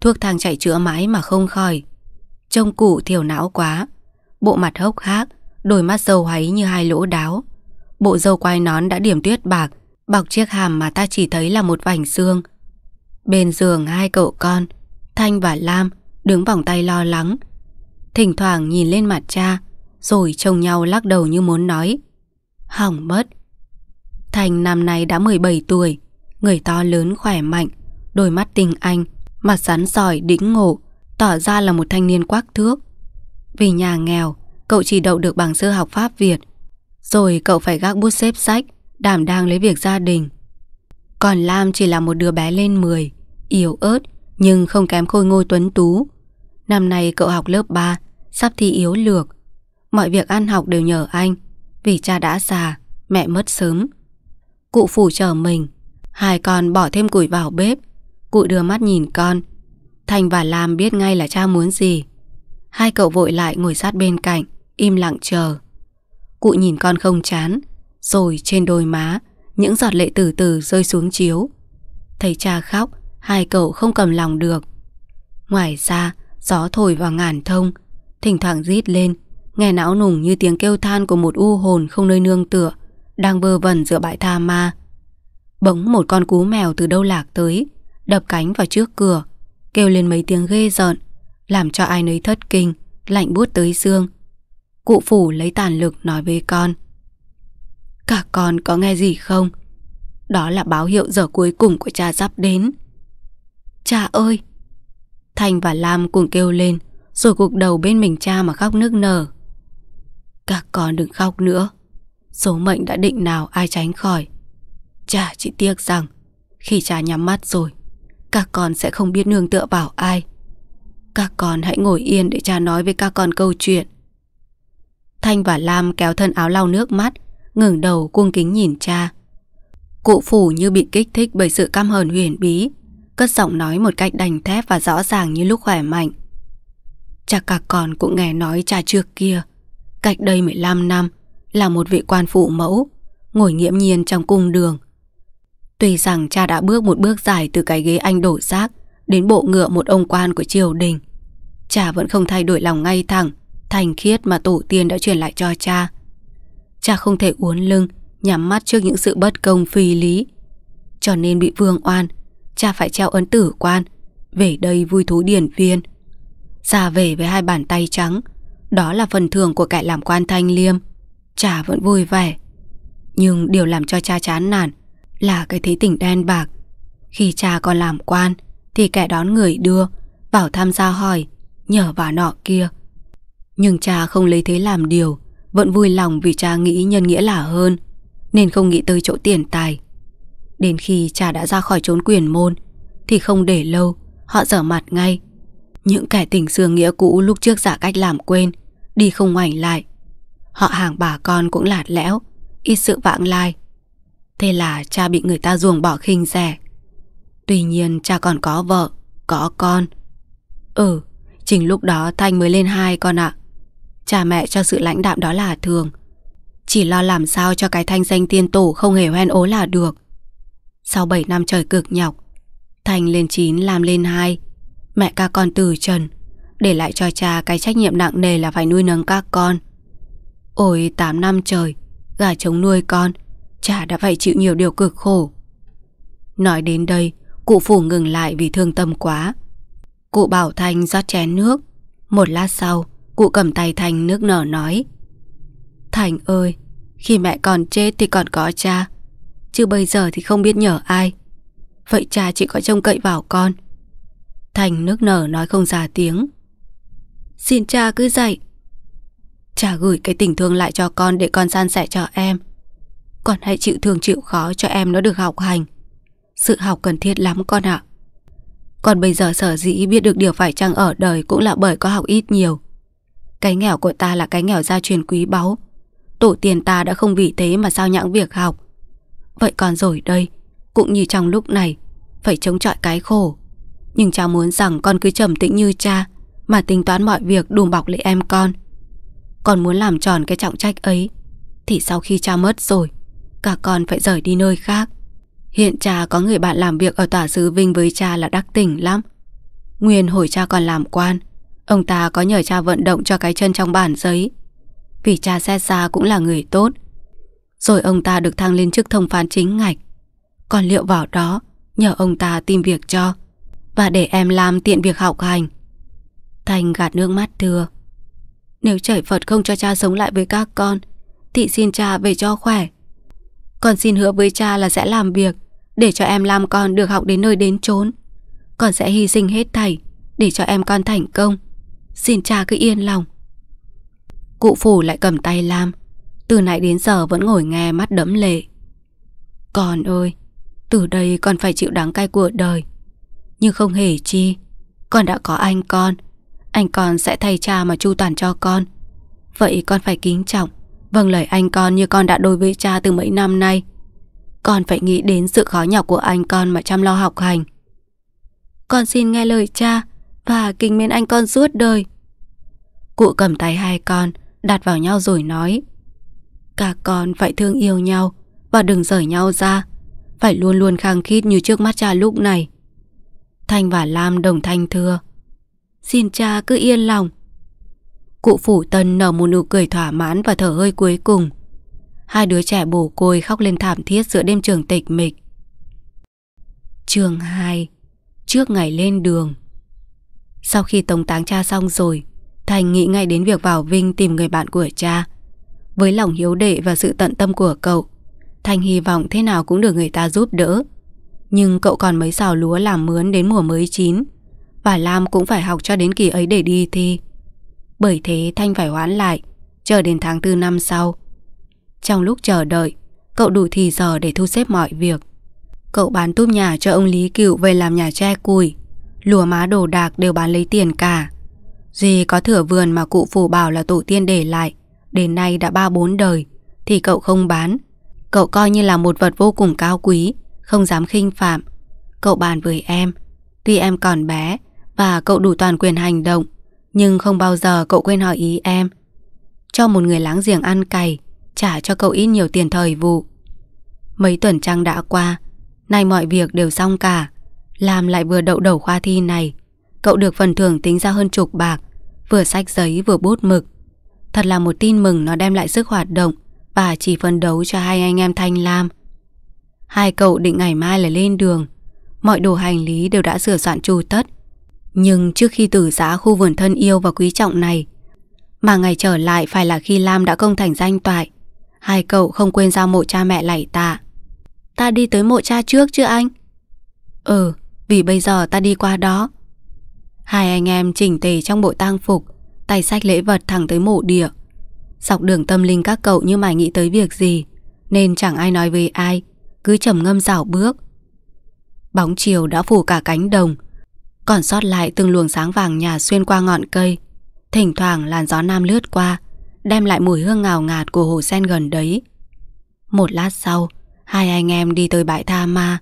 Thuốc thang chạy chữa mãi mà không khỏi Trông cụ thiểu não quá Bộ mặt hốc hác Đôi mắt dầu háy như hai lỗ đáo Bộ dâu quai nón đã điểm tuyết bạc bọc chiếc hàm mà ta chỉ thấy là một vành xương. Bên giường hai cậu con, Thanh và Lam, đứng vòng tay lo lắng. Thỉnh thoảng nhìn lên mặt cha, rồi chồng nhau lắc đầu như muốn nói. Hỏng mất. Thanh năm nay đã 17 tuổi, người to lớn khỏe mạnh, đôi mắt tinh anh, mặt rắn sỏi đĩnh ngộ, tỏ ra là một thanh niên quắc thước. Vì nhà nghèo, cậu chỉ đậu được bằng sơ học Pháp Việt, rồi cậu phải gác bút xếp sách đảm đang lấy việc gia đình. Còn Lam chỉ là một đứa bé lên 10, yếu ớt nhưng không kém khôi Ngô tuấn tú. Năm nay cậu học lớp 3, sắp thi yếu lược. Mọi việc ăn học đều nhờ anh, vì cha đã già, mẹ mất sớm. Cụ phủ chờ mình, hai con bỏ thêm củi vào bếp. Cụ đưa mắt nhìn con. Thành và Lam biết ngay là cha muốn gì. Hai cậu vội lại ngồi sát bên cạnh, im lặng chờ. Cụ nhìn con không chán, rồi trên đôi má Những giọt lệ từ từ rơi xuống chiếu Thấy cha khóc Hai cậu không cầm lòng được Ngoài ra gió thổi vào ngàn thông Thỉnh thoảng rít lên Nghe não nùng như tiếng kêu than của một u hồn Không nơi nương tựa Đang bơ vẩn giữa bãi tha ma Bỗng một con cú mèo từ đâu lạc tới Đập cánh vào trước cửa Kêu lên mấy tiếng ghê rợn Làm cho ai nấy thất kinh Lạnh buốt tới xương Cụ phủ lấy tàn lực nói với con Cả con có nghe gì không? Đó là báo hiệu giờ cuối cùng của cha sắp đến. Cha ơi! Thành và Lam cùng kêu lên, rồi gục đầu bên mình cha mà khóc nức nở. Các con đừng khóc nữa. Số mệnh đã định nào ai tránh khỏi. Cha chỉ tiếc rằng, khi cha nhắm mắt rồi, các con sẽ không biết nương tựa vào ai. Các con hãy ngồi yên để cha nói với các con câu chuyện. Thanh và Lam kéo thân áo lau nước mắt ngẩng đầu cuông kính nhìn cha. Cụ phủ như bị kích thích bởi sự căm hờn huyền bí, cất giọng nói một cách đành thép và rõ ràng như lúc khỏe mạnh. Cha cả còn cũng nghe nói cha trước kia, cách đây 15 năm, là một vị quan phụ mẫu, ngồi nghiễm nhiên trong cung đường. Tuy rằng cha đã bước một bước dài từ cái ghế anh đổ xác đến bộ ngựa một ông quan của triều đình, cha vẫn không thay đổi lòng ngay thẳng, thành khiết mà tổ tiên đã truyền lại cho cha. Cha không thể uốn lưng Nhắm mắt trước những sự bất công phi lý Cho nên bị vương oan Cha phải treo ấn tử quan Về đây vui thú điển viên Ra về với hai bàn tay trắng Đó là phần thưởng của kẻ làm quan thanh liêm Cha vẫn vui vẻ Nhưng điều làm cho cha chán nản Là cái thế tỉnh đen bạc Khi cha còn làm quan Thì kẻ đón người đưa Vào tham gia hỏi Nhờ vả nọ kia Nhưng cha không lấy thế làm điều vẫn vui lòng vì cha nghĩ nhân nghĩa là hơn Nên không nghĩ tới chỗ tiền tài Đến khi cha đã ra khỏi trốn quyền môn Thì không để lâu Họ dở mặt ngay Những kẻ tình xương nghĩa cũ lúc trước giả cách làm quên Đi không ngoảnh lại Họ hàng bà con cũng lạt lẽo Ít sự vãng lai Thế là cha bị người ta ruồng bỏ khinh rẻ Tuy nhiên cha còn có vợ Có con Ừ Chính lúc đó Thanh mới lên hai con ạ à cha mẹ cho sự lãnh đạm đó là thường. Chỉ lo làm sao cho cái thanh danh tiên tổ không hề hoen ố là được. Sau 7 năm trời cực nhọc, Thành lên 9 làm lên 2, mẹ các con từ trần, để lại cho cha cái trách nhiệm nặng nề là phải nuôi nấng các con. Ôi 8 năm trời, gà trống nuôi con, cha đã phải chịu nhiều điều cực khổ. Nói đến đây, cụ phủ ngừng lại vì thương tâm quá. Cụ bảo Thành rót chén nước. Một lát sau, Cụ cầm tay Thành nước nở nói Thành ơi Khi mẹ còn chết thì còn có cha Chứ bây giờ thì không biết nhờ ai Vậy cha chỉ có trông cậy vào con Thành nước nở nói không ra tiếng Xin cha cứ dậy Cha gửi cái tình thương lại cho con Để con san sẻ cho em Con hãy chịu thương chịu khó cho em nó được học hành Sự học cần thiết lắm con ạ à. Còn bây giờ sở dĩ biết được điều phải chăng ở đời Cũng là bởi có học ít nhiều cái nghèo của ta là cái nghèo gia truyền quý báu Tổ tiền ta đã không vì thế mà sao nhãng việc học Vậy còn rồi đây Cũng như trong lúc này Phải chống chọi cái khổ Nhưng cha muốn rằng con cứ trầm tĩnh như cha Mà tính toán mọi việc đùm bọc lấy em con Con muốn làm tròn cái trọng trách ấy Thì sau khi cha mất rồi Cả con phải rời đi nơi khác Hiện cha có người bạn làm việc ở tòa sứ Vinh với cha là đắc tỉnh lắm Nguyên hồi cha còn làm quan Ông ta có nhờ cha vận động cho cái chân trong bản giấy Vì cha xét ra cũng là người tốt Rồi ông ta được thăng lên chức thông phán chính ngạch Còn liệu vào đó Nhờ ông ta tìm việc cho Và để em làm tiện việc học hành Thành gạt nước mắt thừa. Nếu trời Phật không cho cha sống lại với các con Thị xin cha về cho khỏe Con xin hứa với cha là sẽ làm việc Để cho em làm con được học đến nơi đến chốn Con sẽ hy sinh hết thảy Để cho em con thành công Xin cha cứ yên lòng Cụ phủ lại cầm tay Lam Từ nãy đến giờ vẫn ngồi nghe mắt đẫm lệ Con ơi Từ đây con phải chịu đắng cay của đời Nhưng không hề chi Con đã có anh con Anh con sẽ thay cha mà chu toàn cho con Vậy con phải kính trọng Vâng lời anh con như con đã đối với cha từ mấy năm nay Con phải nghĩ đến sự khó nhọc của anh con mà chăm lo học hành Con xin nghe lời cha và kính mến anh con suốt đời. Cụ cầm tay hai con, đặt vào nhau rồi nói. Cả con phải thương yêu nhau và đừng rời nhau ra. Phải luôn luôn khăng khít như trước mắt cha lúc này. Thanh và Lam đồng thanh thưa. Xin cha cứ yên lòng. Cụ phủ tân nở một nụ cười thỏa mãn và thở hơi cuối cùng. Hai đứa trẻ bồ côi khóc lên thảm thiết giữa đêm trường tịch mịch. Trường 2 Trước ngày lên đường sau khi tống táng cha xong rồi, Thành nghĩ ngay đến việc vào Vinh tìm người bạn của cha. Với lòng hiếu đệ và sự tận tâm của cậu, Thành hy vọng thế nào cũng được người ta giúp đỡ. Nhưng cậu còn mấy xào lúa làm mướn đến mùa mới chín, và Lam cũng phải học cho đến kỳ ấy để đi thi. Bởi thế Thanh phải hoãn lại, chờ đến tháng tư năm sau. Trong lúc chờ đợi, cậu đủ thì giờ để thu xếp mọi việc. Cậu bán túp nhà cho ông Lý Cựu về làm nhà tre củi lùa má đồ đạc đều bán lấy tiền cả. Duy có thửa vườn mà cụ phủ bảo là tổ tiên để lại, đến nay đã ba bốn đời, thì cậu không bán. Cậu coi như là một vật vô cùng cao quý, không dám khinh phạm. Cậu bàn với em, tuy em còn bé và cậu đủ toàn quyền hành động, nhưng không bao giờ cậu quên hỏi ý em. Cho một người láng giềng ăn cày, trả cho cậu ít nhiều tiền thời vụ. Mấy tuần trăng đã qua, nay mọi việc đều xong cả. Làm lại vừa đậu đầu khoa thi này Cậu được phần thưởng tính ra hơn chục bạc Vừa sách giấy vừa bút mực Thật là một tin mừng nó đem lại sức hoạt động Và chỉ phân đấu cho hai anh em Thanh Lam Hai cậu định ngày mai là lên đường Mọi đồ hành lý đều đã sửa soạn chu tất Nhưng trước khi từ giã khu vườn thân yêu và quý trọng này Mà ngày trở lại phải là khi Lam đã công thành danh toại Hai cậu không quên giao mộ cha mẹ lạy tạ Ta đi tới mộ cha trước chứ anh Ừ vì bây giờ ta đi qua đó Hai anh em chỉnh tề trong bộ tang phục Tay sách lễ vật thẳng tới mộ địa Dọc đường tâm linh các cậu như mày nghĩ tới việc gì Nên chẳng ai nói với ai Cứ trầm ngâm dạo bước Bóng chiều đã phủ cả cánh đồng Còn sót lại từng luồng sáng vàng nhà xuyên qua ngọn cây Thỉnh thoảng làn gió nam lướt qua Đem lại mùi hương ngào ngạt của hồ sen gần đấy Một lát sau Hai anh em đi tới bãi tha ma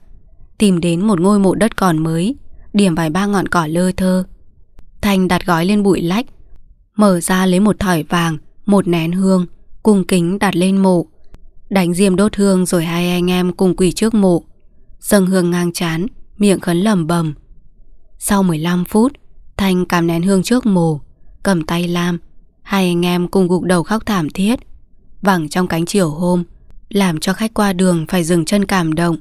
Tìm đến một ngôi mộ đất còn mới Điểm vài ba ngọn cỏ lơ thơ thành đặt gói lên bụi lách Mở ra lấy một thỏi vàng Một nén hương Cùng kính đặt lên mộ Đánh diêm đốt hương rồi hai anh em cùng quỳ trước mộ Dâng hương ngang chán Miệng khấn lầm bầm Sau 15 phút thành cảm nén hương trước mồ Cầm tay Lam Hai anh em cùng gục đầu khóc thảm thiết Vẳng trong cánh chiều hôm Làm cho khách qua đường phải dừng chân cảm động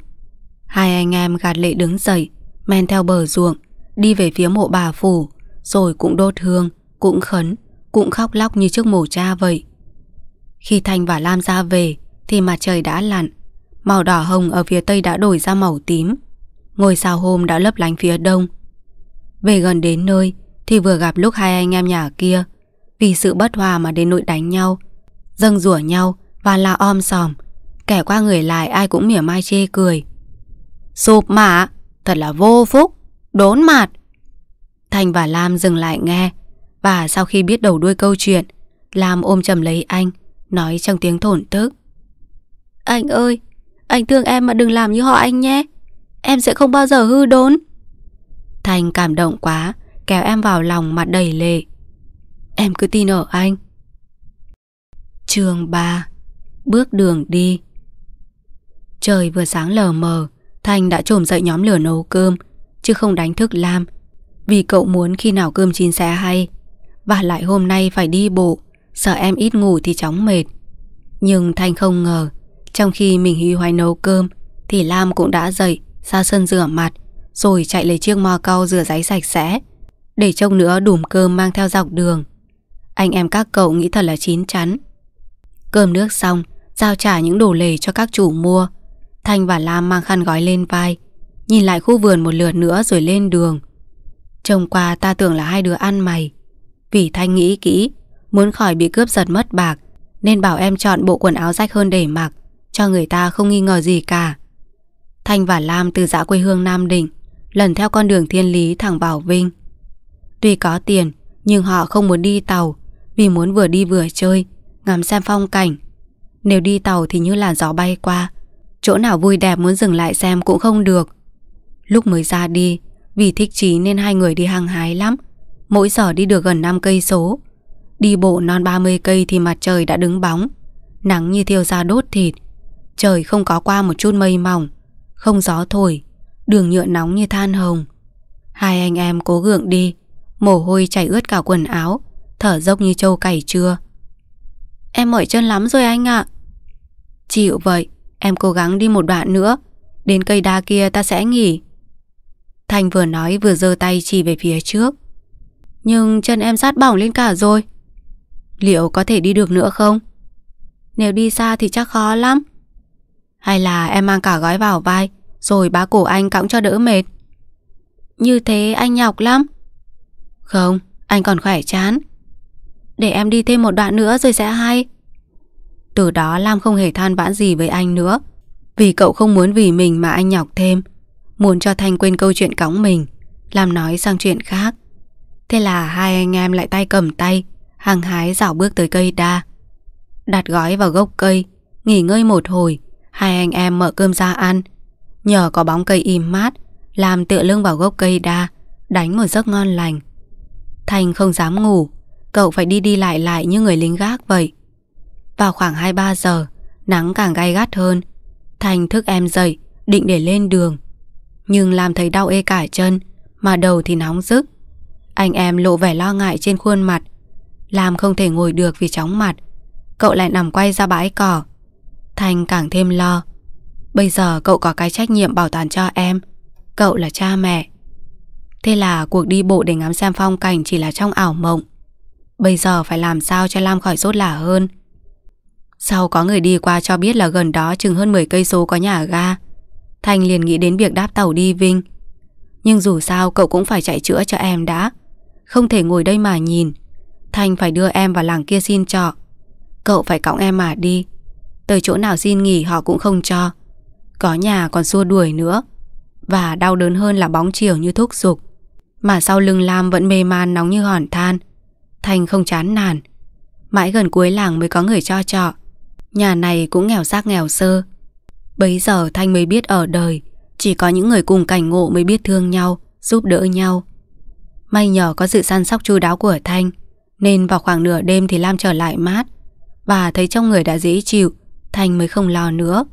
Hai anh em gạt lệ đứng dậy Men theo bờ ruộng Đi về phía mộ bà phủ Rồi cũng đốt hương, cũng khấn Cũng khóc lóc như trước mổ cha vậy Khi Thanh và Lam ra về Thì mặt trời đã lặn Màu đỏ hồng ở phía tây đã đổi ra màu tím Ngôi sao hôm đã lấp lánh phía đông Về gần đến nơi Thì vừa gặp lúc hai anh em nhà kia Vì sự bất hòa mà đến nỗi đánh nhau Dâng rủa nhau Và la om sòm Kẻ qua người lại ai cũng mỉa mai chê cười Sụp mạ, thật là vô phúc, đốn mặt. Thành và Lam dừng lại nghe, và sau khi biết đầu đuôi câu chuyện, Lam ôm chầm lấy anh, nói trong tiếng thổn thức. Anh ơi, anh thương em mà đừng làm như họ anh nhé. Em sẽ không bao giờ hư đốn. Thành cảm động quá, kéo em vào lòng mà đầy lệ. Em cứ tin ở anh. Trường 3 Bước đường đi Trời vừa sáng lờ mờ Thanh đã trồm dậy nhóm lửa nấu cơm Chứ không đánh thức Lam Vì cậu muốn khi nào cơm chín sẽ hay Và lại hôm nay phải đi bộ Sợ em ít ngủ thì chóng mệt Nhưng Thanh không ngờ Trong khi mình huy hoài nấu cơm Thì Lam cũng đã dậy Ra sân rửa mặt Rồi chạy lấy chiếc mò cau rửa giấy sạch sẽ Để trông nữa đùm cơm mang theo dọc đường Anh em các cậu nghĩ thật là chín chắn Cơm nước xong Giao trả những đồ lề cho các chủ mua Thanh và Lam mang khăn gói lên vai Nhìn lại khu vườn một lượt nữa rồi lên đường Trông qua ta tưởng là hai đứa ăn mày Vì Thanh nghĩ kỹ Muốn khỏi bị cướp giật mất bạc Nên bảo em chọn bộ quần áo rách hơn để mặc Cho người ta không nghi ngờ gì cả Thanh và Lam từ dã quê hương Nam Định Lần theo con đường thiên lý thẳng vào Vinh Tuy có tiền Nhưng họ không muốn đi tàu Vì muốn vừa đi vừa chơi Ngắm xem phong cảnh Nếu đi tàu thì như là gió bay qua Chỗ nào vui đẹp muốn dừng lại xem cũng không được Lúc mới ra đi Vì thích trí nên hai người đi hăng hái lắm Mỗi giờ đi được gần 5 cây số Đi bộ non 30 cây thì mặt trời đã đứng bóng Nắng như thiêu ra đốt thịt Trời không có qua một chút mây mỏng Không gió thổi Đường nhựa nóng như than hồng Hai anh em cố gượng đi Mồ hôi chảy ướt cả quần áo Thở dốc như trâu cày trưa Em mỏi chân lắm rồi anh ạ Chịu vậy Em cố gắng đi một đoạn nữa Đến cây đa kia ta sẽ nghỉ Thành vừa nói vừa giơ tay chỉ về phía trước Nhưng chân em sát bỏng lên cả rồi Liệu có thể đi được nữa không? Nếu đi xa thì chắc khó lắm Hay là em mang cả gói vào vai Rồi bá cổ anh cõng cho đỡ mệt Như thế anh nhọc lắm Không, anh còn khỏe chán Để em đi thêm một đoạn nữa rồi sẽ hay từ đó Lam không hề than vãn gì với anh nữa Vì cậu không muốn vì mình mà anh nhọc thêm Muốn cho Thanh quên câu chuyện cõng mình Lam nói sang chuyện khác Thế là hai anh em lại tay cầm tay Hàng hái dạo bước tới cây đa Đặt gói vào gốc cây Nghỉ ngơi một hồi Hai anh em mở cơm ra ăn Nhờ có bóng cây im mát Lam tựa lưng vào gốc cây đa Đánh một giấc ngon lành Thanh không dám ngủ Cậu phải đi đi lại lại như người lính gác vậy vào khoảng 23 giờ Nắng càng gay gắt hơn Thành thức em dậy Định để lên đường Nhưng làm thấy đau ê cả chân Mà đầu thì nóng rức Anh em lộ vẻ lo ngại trên khuôn mặt Làm không thể ngồi được vì chóng mặt Cậu lại nằm quay ra bãi cỏ Thành càng thêm lo Bây giờ cậu có cái trách nhiệm bảo toàn cho em Cậu là cha mẹ Thế là cuộc đi bộ để ngắm xem phong cảnh chỉ là trong ảo mộng Bây giờ phải làm sao cho Lam khỏi sốt lả hơn sau có người đi qua cho biết là gần đó chừng hơn 10 cây số có nhà ở ga. Thành liền nghĩ đến việc đáp tàu đi Vinh. Nhưng dù sao cậu cũng phải chạy chữa cho em đã. Không thể ngồi đây mà nhìn. Thành phải đưa em vào làng kia xin trọ. Cậu phải cõng em mà đi. Tới chỗ nào xin nghỉ họ cũng không cho. Có nhà còn xua đuổi nữa. Và đau đớn hơn là bóng chiều như thúc giục. Mà sau lưng Lam vẫn mê man nóng như hòn than. Thành không chán nản. Mãi gần cuối làng mới có người cho trọ. Nhà này cũng nghèo rác nghèo sơ Bấy giờ Thanh mới biết ở đời Chỉ có những người cùng cảnh ngộ mới biết thương nhau Giúp đỡ nhau May nhờ có sự săn sóc chu đáo của Thanh Nên vào khoảng nửa đêm thì Lam trở lại mát Bà thấy trong người đã dễ chịu Thanh mới không lo nữa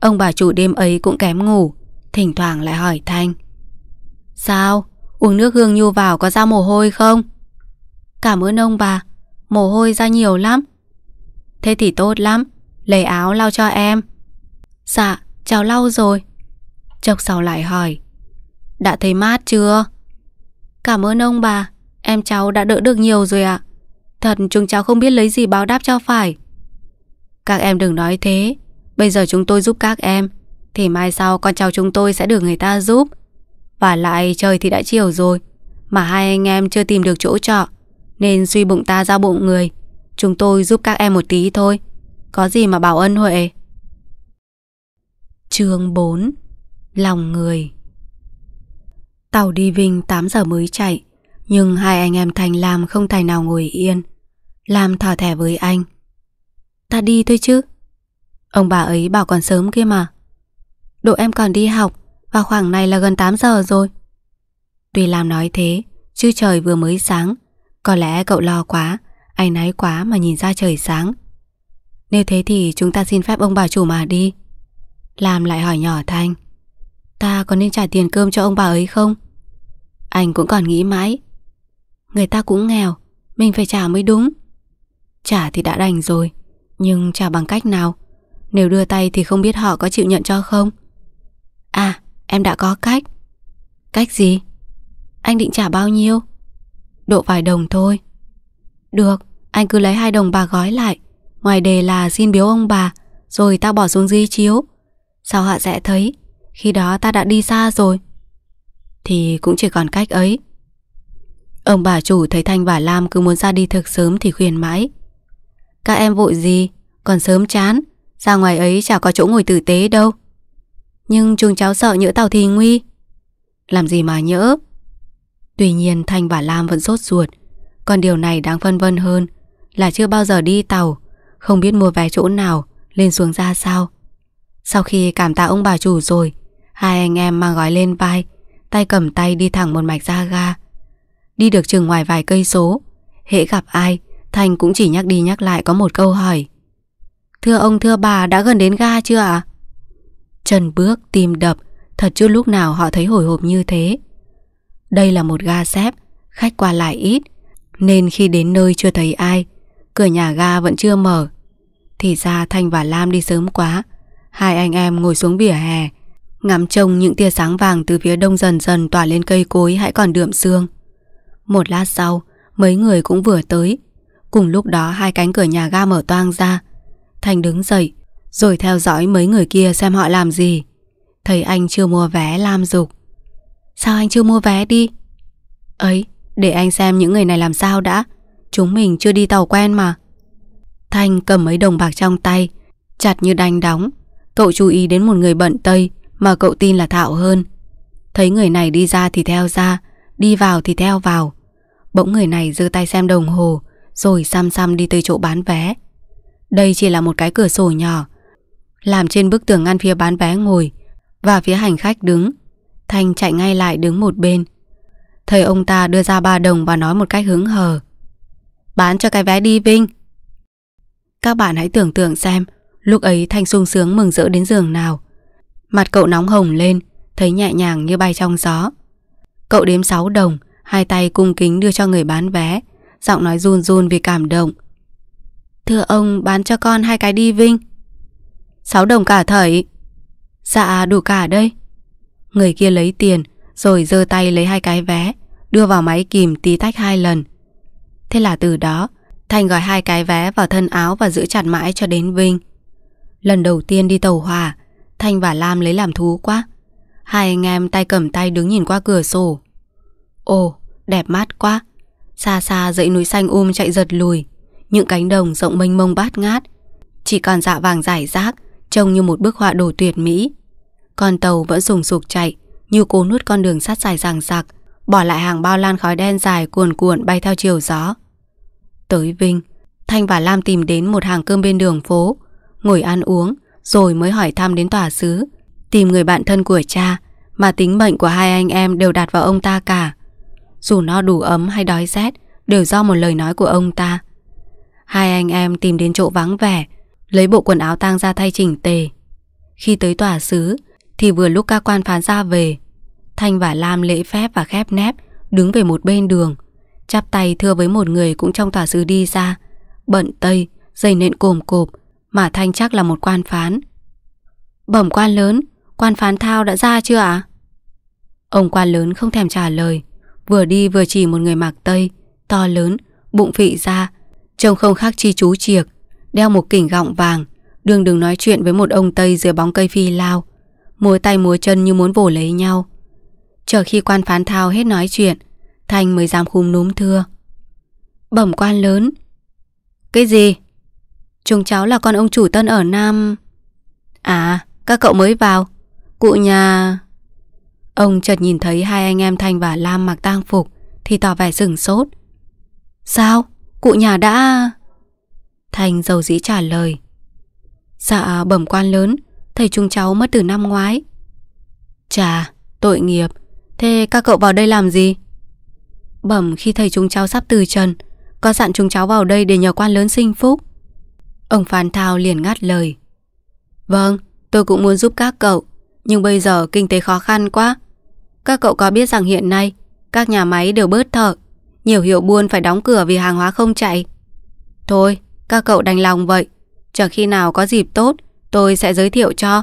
Ông bà chủ đêm ấy cũng kém ngủ Thỉnh thoảng lại hỏi Thanh Sao? Uống nước hương nhu vào có ra mồ hôi không? Cảm ơn ông bà Mồ hôi ra nhiều lắm Thế thì tốt lắm Lấy áo lau cho em Dạ cháu lau rồi chọc sau lại hỏi Đã thấy mát chưa Cảm ơn ông bà Em cháu đã đỡ được nhiều rồi ạ Thật chúng cháu không biết lấy gì báo đáp cho phải Các em đừng nói thế Bây giờ chúng tôi giúp các em Thì mai sau con cháu chúng tôi sẽ được người ta giúp Và lại trời thì đã chiều rồi Mà hai anh em chưa tìm được chỗ trọ Nên suy bụng ta ra bụng người Chúng tôi giúp các em một tí thôi Có gì mà bảo ân huệ chương 4 Lòng người Tàu đi Vinh 8 giờ mới chạy Nhưng hai anh em Thành làm không thể nào ngồi yên Làm thở thẻ với anh Ta đi thôi chứ Ông bà ấy bảo còn sớm kia mà Độ em còn đi học Và khoảng này là gần 8 giờ rồi Tuy làm nói thế Chứ trời vừa mới sáng Có lẽ cậu lo quá anh náy quá mà nhìn ra trời sáng Nếu thế thì chúng ta xin phép ông bà chủ mà đi Làm lại hỏi nhỏ Thanh Ta có nên trả tiền cơm cho ông bà ấy không? Anh cũng còn nghĩ mãi Người ta cũng nghèo Mình phải trả mới đúng Trả thì đã đành rồi Nhưng trả bằng cách nào Nếu đưa tay thì không biết họ có chịu nhận cho không À em đã có cách Cách gì? Anh định trả bao nhiêu? Độ vài đồng thôi Được anh cứ lấy hai đồng bà gói lại Ngoài đề là xin biếu ông bà Rồi ta bỏ xuống di chiếu Sao họ sẽ thấy Khi đó ta đã đi xa rồi Thì cũng chỉ còn cách ấy Ông bà chủ thấy Thanh và Lam cứ muốn ra đi thực sớm thì khuyên mãi Các em vội gì Còn sớm chán Ra ngoài ấy chả có chỗ ngồi tử tế đâu Nhưng chúng cháu sợ nhỡ tàu thì nguy Làm gì mà nhỡ Tuy nhiên Thanh và Lam vẫn sốt ruột Còn điều này đáng phân vân hơn là chưa bao giờ đi tàu, không biết mua vé chỗ nào, lên xuống ra sao. Sau khi cảm tạ ông bà chủ rồi, hai anh em mang gói lên vai, tay cầm tay đi thẳng một mạch ra ga. Đi được chừng ngoài vài cây số, hễ gặp ai, Thành cũng chỉ nhắc đi nhắc lại có một câu hỏi. Thưa ông thưa bà đã gần đến ga chưa ạ? Trần bước tim đập, thật chưa lúc nào họ thấy hồi hộp như thế. Đây là một ga xếp, khách qua lại ít, nên khi đến nơi chưa thấy ai, Cửa nhà ga vẫn chưa mở Thì ra Thanh và Lam đi sớm quá Hai anh em ngồi xuống vỉa hè Ngắm trông những tia sáng vàng từ phía đông dần dần tỏa lên cây cối hãy còn đượm sương Một lát sau Mấy người cũng vừa tới Cùng lúc đó hai cánh cửa nhà ga mở toang ra Thanh đứng dậy Rồi theo dõi mấy người kia xem họ làm gì Thấy anh chưa mua vé Lam dục Sao anh chưa mua vé đi Ấy để anh xem những người này làm sao đã Chúng mình chưa đi tàu quen mà Thanh cầm mấy đồng bạc trong tay Chặt như đánh đóng Cậu chú ý đến một người bận tây Mà cậu tin là thạo hơn Thấy người này đi ra thì theo ra Đi vào thì theo vào Bỗng người này giơ tay xem đồng hồ Rồi xăm xăm đi tới chỗ bán vé Đây chỉ là một cái cửa sổ nhỏ Làm trên bức tường ngăn phía bán vé ngồi Và phía hành khách đứng Thanh chạy ngay lại đứng một bên Thầy ông ta đưa ra ba đồng và nói một cách hứng hờ Bán cho cái vé đi Vinh Các bạn hãy tưởng tượng xem Lúc ấy Thanh sung sướng mừng rỡ đến giường nào Mặt cậu nóng hồng lên Thấy nhẹ nhàng như bay trong gió Cậu đếm 6 đồng Hai tay cung kính đưa cho người bán vé Giọng nói run run vì cảm động Thưa ông bán cho con hai cái đi Vinh 6 đồng cả thầy Dạ đủ cả đây Người kia lấy tiền Rồi giơ tay lấy hai cái vé Đưa vào máy kìm tí tách hai lần Thế là từ đó, Thành gọi hai cái vé vào thân áo và giữ chặt mãi cho đến Vinh. Lần đầu tiên đi tàu hỏa, Thanh và Lam lấy làm thú quá. Hai anh em tay cầm tay đứng nhìn qua cửa sổ. Ồ, đẹp mắt quá. Xa xa dãy núi xanh um chạy giật lùi, những cánh đồng rộng mênh mông bát ngát, chỉ còn dạ vàng rải rác, trông như một bức họa đồ tuyệt mỹ. Con tàu vẫn sùng sục chạy, như cố nuốt con đường sắt dài ràng rạc, bỏ lại hàng bao lan khói đen dài cuồn cuộn bay theo chiều gió. Tới Vinh, Thanh và Lam tìm đến một hàng cơm bên đường phố, ngồi ăn uống, rồi mới hỏi thăm đến tòa xứ, tìm người bạn thân của cha, mà tính mệnh của hai anh em đều đặt vào ông ta cả. Dù no đủ ấm hay đói rét, đều do một lời nói của ông ta. Hai anh em tìm đến chỗ vắng vẻ, lấy bộ quần áo tang ra thay chỉnh tề. Khi tới tòa xứ, thì vừa lúc các quan phán ra về. Thanh và Lam lễ phép và khép nép, đứng về một bên đường, Chắp tay thưa với một người cũng trong tòa sứ đi ra Bận tây Dày nện cồm cộp Mà Thanh chắc là một quan phán Bẩm quan lớn Quan phán thao đã ra chưa ạ à? Ông quan lớn không thèm trả lời Vừa đi vừa chỉ một người mặc tây To lớn, bụng phị ra Trông không khác chi chú triệt Đeo một kỉnh gọng vàng Đường đừng nói chuyện với một ông Tây dưới bóng cây phi lao Múa tay múa chân như muốn vồ lấy nhau Chờ khi quan phán thao hết nói chuyện Thanh mới dám khum núm thưa. Bẩm quan lớn. Cái gì? Chúng cháu là con ông chủ tân ở Nam. À, các cậu mới vào. Cụ nhà... Ông chợt nhìn thấy hai anh em Thanh và Lam mặc tang phục thì tỏ vẻ sửng sốt. Sao? Cụ nhà đã... Thanh dầu dĩ trả lời. Dạ bẩm quan lớn, thầy chúng cháu mất từ năm ngoái. Chà, tội nghiệp. Thế các cậu vào đây làm gì? Bẩm khi thầy chúng cháu sắp từ trần Có dặn chúng cháu vào đây để nhờ quan lớn sinh phúc Ông Phan Thao liền ngắt lời Vâng tôi cũng muốn giúp các cậu Nhưng bây giờ kinh tế khó khăn quá Các cậu có biết rằng hiện nay Các nhà máy đều bớt thợ Nhiều hiệu buôn phải đóng cửa vì hàng hóa không chạy Thôi các cậu đành lòng vậy Chờ khi nào có dịp tốt Tôi sẽ giới thiệu cho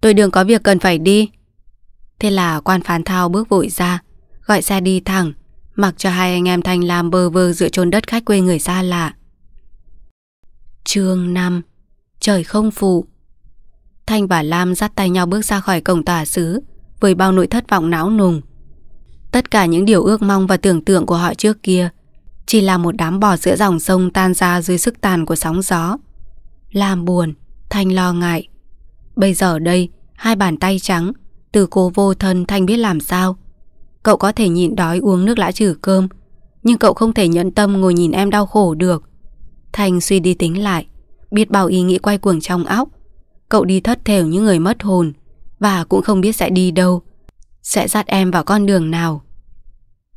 Tôi đường có việc cần phải đi Thế là quan phán thao bước vội ra Gọi xe đi thẳng Mặc cho hai anh em Thanh làm bơ vơ giữa chôn đất khách quê người xa lạ chương 5 Trời không phụ Thanh và Lam dắt tay nhau bước ra khỏi cổng tà xứ Với bao nỗi thất vọng não nùng Tất cả những điều ước mong và tưởng tượng của họ trước kia Chỉ là một đám bò giữa dòng sông tan ra dưới sức tàn của sóng gió Lam buồn, Thanh lo ngại Bây giờ đây, hai bàn tay trắng Từ cô vô thân Thanh biết làm sao Cậu có thể nhịn đói uống nước lã trừ cơm Nhưng cậu không thể nhẫn tâm ngồi nhìn em đau khổ được Thành suy đi tính lại Biết bao ý nghĩ quay cuồng trong óc Cậu đi thất thểu như người mất hồn Và cũng không biết sẽ đi đâu Sẽ dắt em vào con đường nào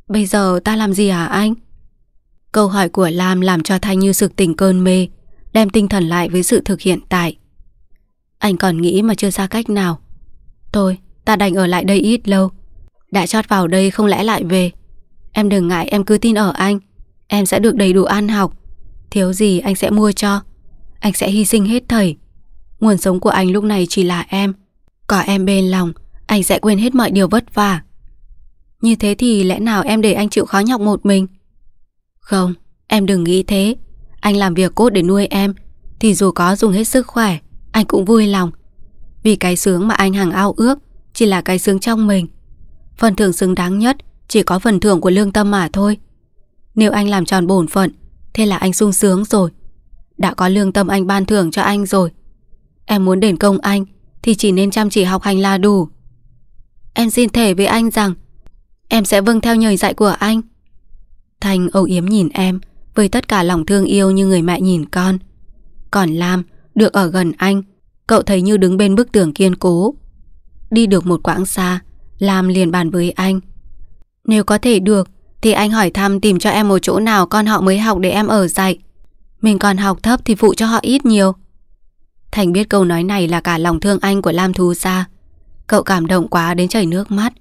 Bây giờ ta làm gì hả anh? Câu hỏi của Lam làm cho Thanh như sực tỉnh cơn mê Đem tinh thần lại với sự thực hiện tại Anh còn nghĩ mà chưa ra cách nào Thôi ta đành ở lại đây ít lâu đã chót vào đây không lẽ lại về Em đừng ngại em cứ tin ở anh Em sẽ được đầy đủ ăn học Thiếu gì anh sẽ mua cho Anh sẽ hy sinh hết thầy Nguồn sống của anh lúc này chỉ là em Có em bên lòng Anh sẽ quên hết mọi điều vất vả Như thế thì lẽ nào em để anh chịu khó nhọc một mình Không Em đừng nghĩ thế Anh làm việc cốt để nuôi em Thì dù có dùng hết sức khỏe Anh cũng vui lòng Vì cái sướng mà anh hằng ao ước Chỉ là cái sướng trong mình Phần thưởng xứng đáng nhất Chỉ có phần thưởng của lương tâm mà thôi Nếu anh làm tròn bổn phận Thế là anh sung sướng rồi Đã có lương tâm anh ban thưởng cho anh rồi Em muốn đền công anh Thì chỉ nên chăm chỉ học hành là đủ Em xin thể với anh rằng Em sẽ vâng theo lời dạy của anh thành âu yếm nhìn em Với tất cả lòng thương yêu như người mẹ nhìn con Còn Lam Được ở gần anh Cậu thấy như đứng bên bức tường kiên cố Đi được một quãng xa Lam liền bàn với anh. Nếu có thể được, thì anh hỏi thăm tìm cho em một chỗ nào con họ mới học để em ở dạy. Mình còn học thấp thì phụ cho họ ít nhiều. Thành biết câu nói này là cả lòng thương anh của Lam Thu Sa. Cậu cảm động quá đến chảy nước mắt.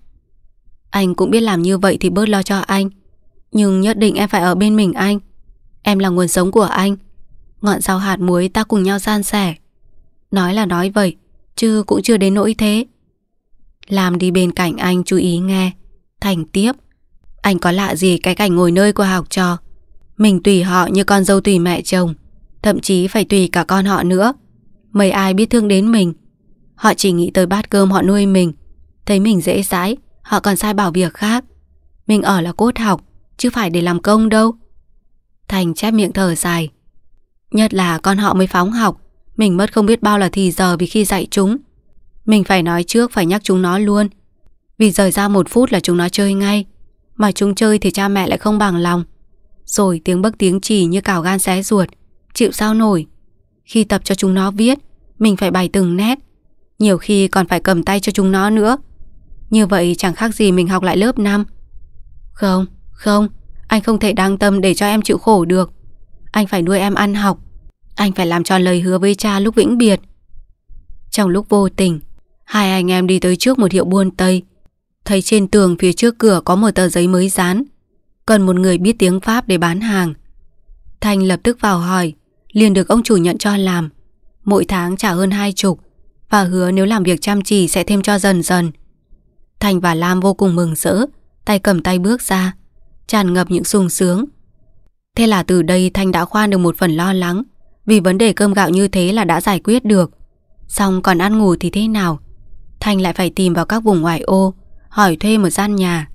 Anh cũng biết làm như vậy thì bớt lo cho anh. Nhưng nhất định em phải ở bên mình anh. Em là nguồn sống của anh. Ngọn rau hạt muối ta cùng nhau san sẻ. Nói là nói vậy, chứ cũng chưa đến nỗi thế. Lam đi bên cạnh anh chú ý nghe Thành tiếp Anh có lạ gì cái cảnh ngồi nơi của học trò Mình tùy họ như con dâu tùy mẹ chồng Thậm chí phải tùy cả con họ nữa Mấy ai biết thương đến mình Họ chỉ nghĩ tới bát cơm họ nuôi mình Thấy mình dễ dãi Họ còn sai bảo việc khác Mình ở là cốt học Chứ phải để làm công đâu Thành chép miệng thở dài Nhất là con họ mới phóng học Mình mất không biết bao là thì giờ vì khi dạy chúng mình phải nói trước phải nhắc chúng nó luôn Vì rời ra một phút là chúng nó chơi ngay Mà chúng chơi thì cha mẹ lại không bằng lòng Rồi tiếng bấc tiếng chỉ như cào gan xé ruột Chịu sao nổi Khi tập cho chúng nó viết Mình phải bày từng nét Nhiều khi còn phải cầm tay cho chúng nó nữa Như vậy chẳng khác gì mình học lại lớp 5 Không, không Anh không thể đang tâm để cho em chịu khổ được Anh phải nuôi em ăn học Anh phải làm tròn lời hứa với cha lúc vĩnh biệt Trong lúc vô tình Hai anh em đi tới trước một hiệu buôn Tây. Thấy trên tường phía trước cửa có một tờ giấy mới dán. Cần một người biết tiếng Pháp để bán hàng. Thanh lập tức vào hỏi, liền được ông chủ nhận cho làm. Mỗi tháng trả hơn hai chục và hứa nếu làm việc chăm chỉ sẽ thêm cho dần dần. Thanh và Lam vô cùng mừng rỡ, tay cầm tay bước ra, tràn ngập những sung sướng. Thế là từ đây Thanh đã khoan được một phần lo lắng, vì vấn đề cơm gạo như thế là đã giải quyết được. Xong còn ăn ngủ thì thế nào? Thành lại phải tìm vào các vùng ngoại ô, hỏi thuê một gian nhà.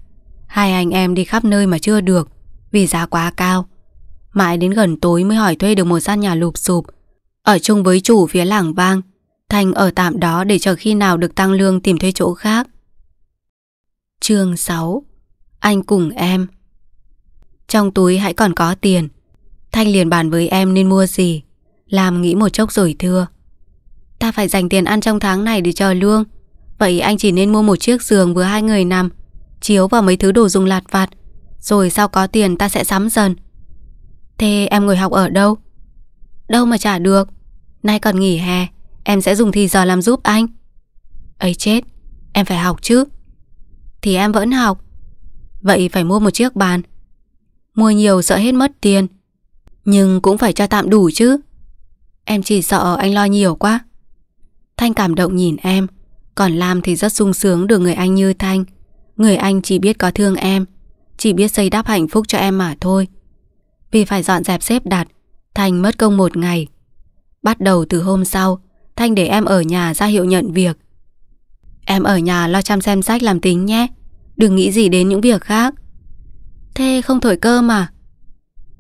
Hai anh em đi khắp nơi mà chưa được, vì giá quá cao. Mãi đến gần tối mới hỏi thuê được một gian nhà lụp sụp, Ở chung với chủ phía làng vang, Thành ở tạm đó để chờ khi nào được tăng lương tìm thuê chỗ khác. chương 6 Anh cùng em Trong túi hãy còn có tiền. Thanh liền bàn với em nên mua gì. Làm nghĩ một chốc rồi thưa. Ta phải dành tiền ăn trong tháng này để chờ lương. Vậy anh chỉ nên mua một chiếc giường vừa hai người nằm, chiếu vào mấy thứ đồ dùng lạt vặt, rồi sau có tiền ta sẽ sắm dần. Thế em ngồi học ở đâu? Đâu mà trả được. Nay còn nghỉ hè, em sẽ dùng thì giờ làm giúp anh. ấy chết, em phải học chứ. Thì em vẫn học. Vậy phải mua một chiếc bàn. Mua nhiều sợ hết mất tiền. Nhưng cũng phải cho tạm đủ chứ. Em chỉ sợ anh lo nhiều quá. Thanh cảm động nhìn em, còn Lam thì rất sung sướng được người anh như Thanh Người anh chỉ biết có thương em Chỉ biết xây đắp hạnh phúc cho em mà thôi Vì phải dọn dẹp xếp đặt Thanh mất công một ngày Bắt đầu từ hôm sau Thanh để em ở nhà ra hiệu nhận việc Em ở nhà lo chăm xem sách làm tính nhé Đừng nghĩ gì đến những việc khác Thế không thổi cơ mà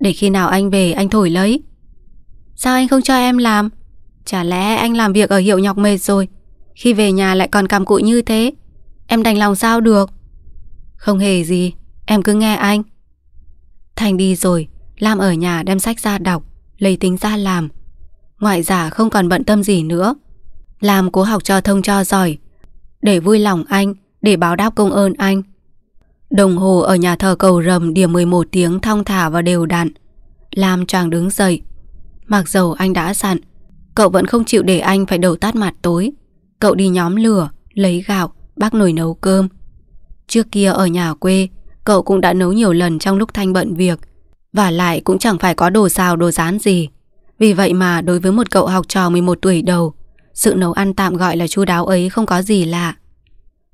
Để khi nào anh về anh thổi lấy Sao anh không cho em làm Chả lẽ anh làm việc ở hiệu nhọc mệt rồi khi về nhà lại còn cằm cụi như thế Em đành lòng sao được Không hề gì Em cứ nghe anh Thành đi rồi Lam ở nhà đem sách ra đọc Lấy tính ra làm Ngoại giả không còn bận tâm gì nữa Lam cố học cho thông cho giỏi Để vui lòng anh Để báo đáp công ơn anh Đồng hồ ở nhà thờ cầu rầm điểm 11 tiếng thong thả và đều đặn. Lam chàng đứng dậy. Mặc dầu anh đã dặn, cậu vẫn không chịu để anh phải đầu tắt mặt tối. Cậu đi nhóm lửa, lấy gạo, bác nồi nấu cơm. Trước kia ở nhà quê, cậu cũng đã nấu nhiều lần trong lúc Thanh bận việc. Và lại cũng chẳng phải có đồ xào đồ rán gì. Vì vậy mà đối với một cậu học trò 11 tuổi đầu, sự nấu ăn tạm gọi là chu đáo ấy không có gì lạ.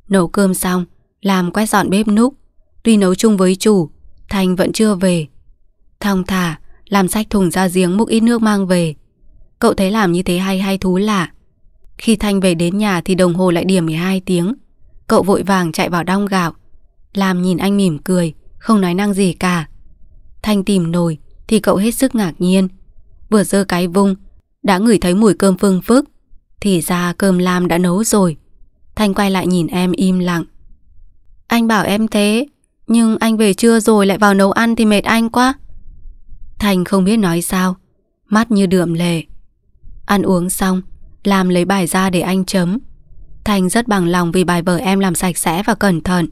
Nấu cơm xong, làm quét dọn bếp núc. Tuy nấu chung với chủ, Thanh vẫn chưa về. Thong thả, làm sách thùng ra giếng múc ít nước mang về. Cậu thấy làm như thế hay hay thú lạ. Khi Thanh về đến nhà thì đồng hồ lại điểm 12 tiếng. Cậu vội vàng chạy vào đong gạo. Làm nhìn anh mỉm cười, không nói năng gì cả. Thanh tìm nồi thì cậu hết sức ngạc nhiên. Vừa dơ cái vung, đã ngửi thấy mùi cơm phương phức. Thì ra cơm lam đã nấu rồi. Thanh quay lại nhìn em im lặng. Anh bảo em thế, nhưng anh về trưa rồi lại vào nấu ăn thì mệt anh quá. Thanh không biết nói sao Mắt như đượm lệ Ăn uống xong làm lấy bài ra để anh chấm Thành rất bằng lòng vì bài vở em làm sạch sẽ và cẩn thận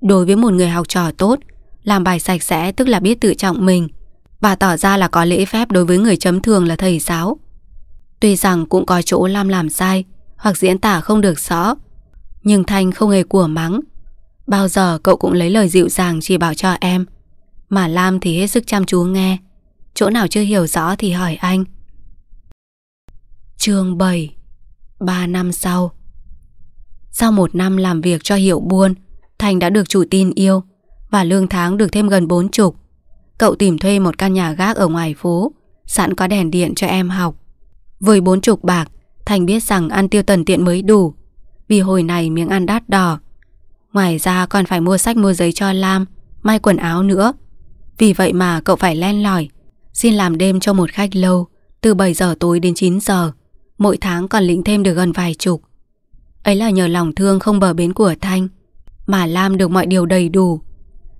Đối với một người học trò tốt Làm bài sạch sẽ tức là biết tự trọng mình Và tỏ ra là có lễ phép đối với người chấm thường là thầy giáo Tuy rằng cũng có chỗ Lam làm sai Hoặc diễn tả không được rõ Nhưng thành không hề của mắng Bao giờ cậu cũng lấy lời dịu dàng chỉ bảo cho em Mà Lam thì hết sức chăm chú nghe Chỗ nào chưa hiểu rõ thì hỏi anh Chương 7 3 năm sau Sau một năm làm việc cho hiệu buôn Thành đã được chủ tin yêu Và lương tháng được thêm gần bốn chục Cậu tìm thuê một căn nhà gác ở ngoài phố Sẵn có đèn điện cho em học Với bốn chục bạc Thành biết rằng ăn tiêu tần tiện mới đủ Vì hồi này miếng ăn đắt đỏ Ngoài ra còn phải mua sách mua giấy cho Lam May quần áo nữa Vì vậy mà cậu phải len lỏi Xin làm đêm cho một khách lâu Từ 7 giờ tối đến 9 giờ Mỗi tháng còn lĩnh thêm được gần vài chục Ấy là nhờ lòng thương không bờ bến của Thanh Mà Lam được mọi điều đầy đủ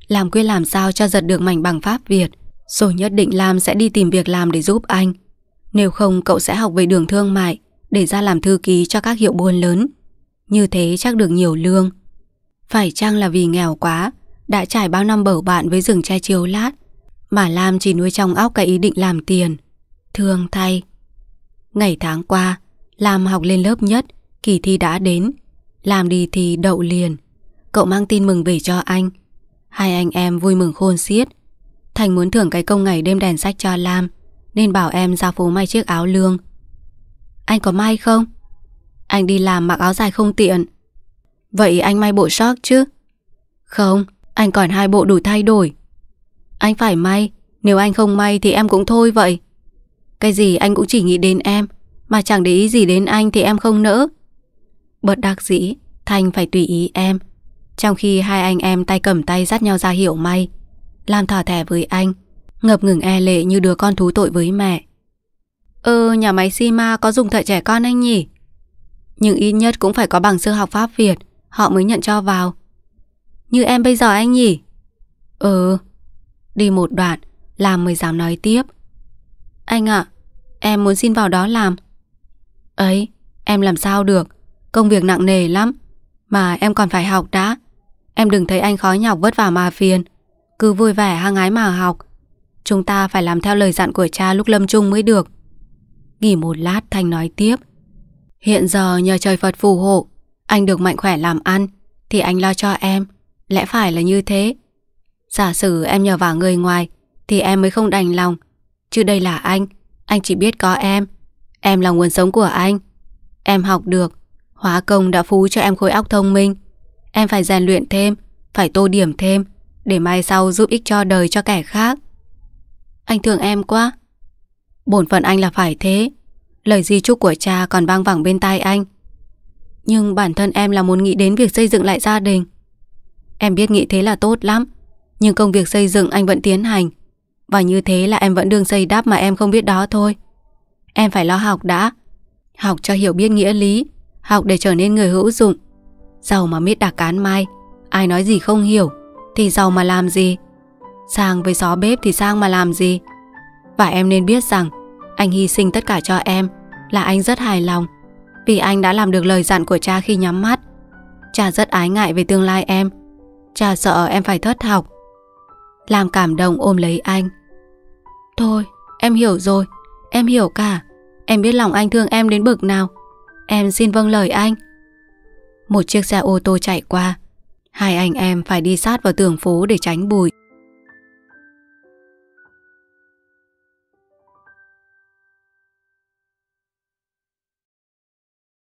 Làm quyết làm sao cho giật được mảnh bằng Pháp Việt Rồi nhất định Lam sẽ đi tìm việc làm để giúp anh Nếu không cậu sẽ học về đường thương mại Để ra làm thư ký cho các hiệu buôn lớn Như thế chắc được nhiều lương Phải chăng là vì nghèo quá Đã trải bao năm bở bạn với rừng tre chiếu lát Mà Lam chỉ nuôi trong óc cái ý định làm tiền Thương thay Ngày tháng qua, Lam học lên lớp nhất, kỳ thi đã đến. Làm đi thì đậu liền. Cậu mang tin mừng về cho anh. Hai anh em vui mừng khôn xiết. Thành muốn thưởng cái công ngày đêm đèn sách cho Lam, nên bảo em ra phố may chiếc áo lương. Anh có may không? Anh đi làm mặc áo dài không tiện. Vậy anh may bộ short chứ? Không, anh còn hai bộ đủ thay đổi. Anh phải may, nếu anh không may thì em cũng thôi vậy. Cái gì anh cũng chỉ nghĩ đến em Mà chẳng để ý gì đến anh thì em không nỡ Bật đặc dĩ Thanh phải tùy ý em Trong khi hai anh em tay cầm tay dắt nhau ra hiểu may Lam thỏa thẻ với anh Ngập ngừng e lệ như đứa con thú tội với mẹ Ơ ờ, nhà máy Sima có dùng thợ trẻ con anh nhỉ Nhưng ít nhất cũng phải có bằng sư học Pháp Việt Họ mới nhận cho vào Như em bây giờ anh nhỉ Ừ Đi một đoạn Lam mới dám nói tiếp anh ạ, em muốn xin vào đó làm. Ấy, em làm sao được, công việc nặng nề lắm, mà em còn phải học đã. Em đừng thấy anh khó nhọc vất vả mà phiền, cứ vui vẻ hăng ái mà học. Chúng ta phải làm theo lời dặn của cha lúc lâm chung mới được. Nghỉ một lát Thanh nói tiếp. Hiện giờ nhờ trời Phật phù hộ, anh được mạnh khỏe làm ăn, thì anh lo cho em, lẽ phải là như thế. Giả sử em nhờ vả người ngoài, thì em mới không đành lòng, Chứ đây là anh Anh chỉ biết có em Em là nguồn sống của anh Em học được Hóa công đã phú cho em khối óc thông minh Em phải rèn luyện thêm Phải tô điểm thêm Để mai sau giúp ích cho đời cho kẻ khác Anh thương em quá Bổn phận anh là phải thế Lời di chúc của cha còn vang vẳng bên tai anh Nhưng bản thân em là muốn nghĩ đến việc xây dựng lại gia đình Em biết nghĩ thế là tốt lắm Nhưng công việc xây dựng anh vẫn tiến hành và như thế là em vẫn đương xây đáp mà em không biết đó thôi Em phải lo học đã Học cho hiểu biết nghĩa lý Học để trở nên người hữu dụng Giàu mà biết đạc cán mai Ai nói gì không hiểu Thì giàu mà làm gì Sang với gió bếp thì sang mà làm gì Và em nên biết rằng Anh hy sinh tất cả cho em Là anh rất hài lòng Vì anh đã làm được lời dặn của cha khi nhắm mắt Cha rất ái ngại về tương lai em Cha sợ em phải thất học Làm cảm động ôm lấy anh Thôi, em hiểu rồi, em hiểu cả. Em biết lòng anh thương em đến bực nào. Em xin vâng lời anh. Một chiếc xe ô tô chạy qua. Hai anh em phải đi sát vào tường phố để tránh bụi.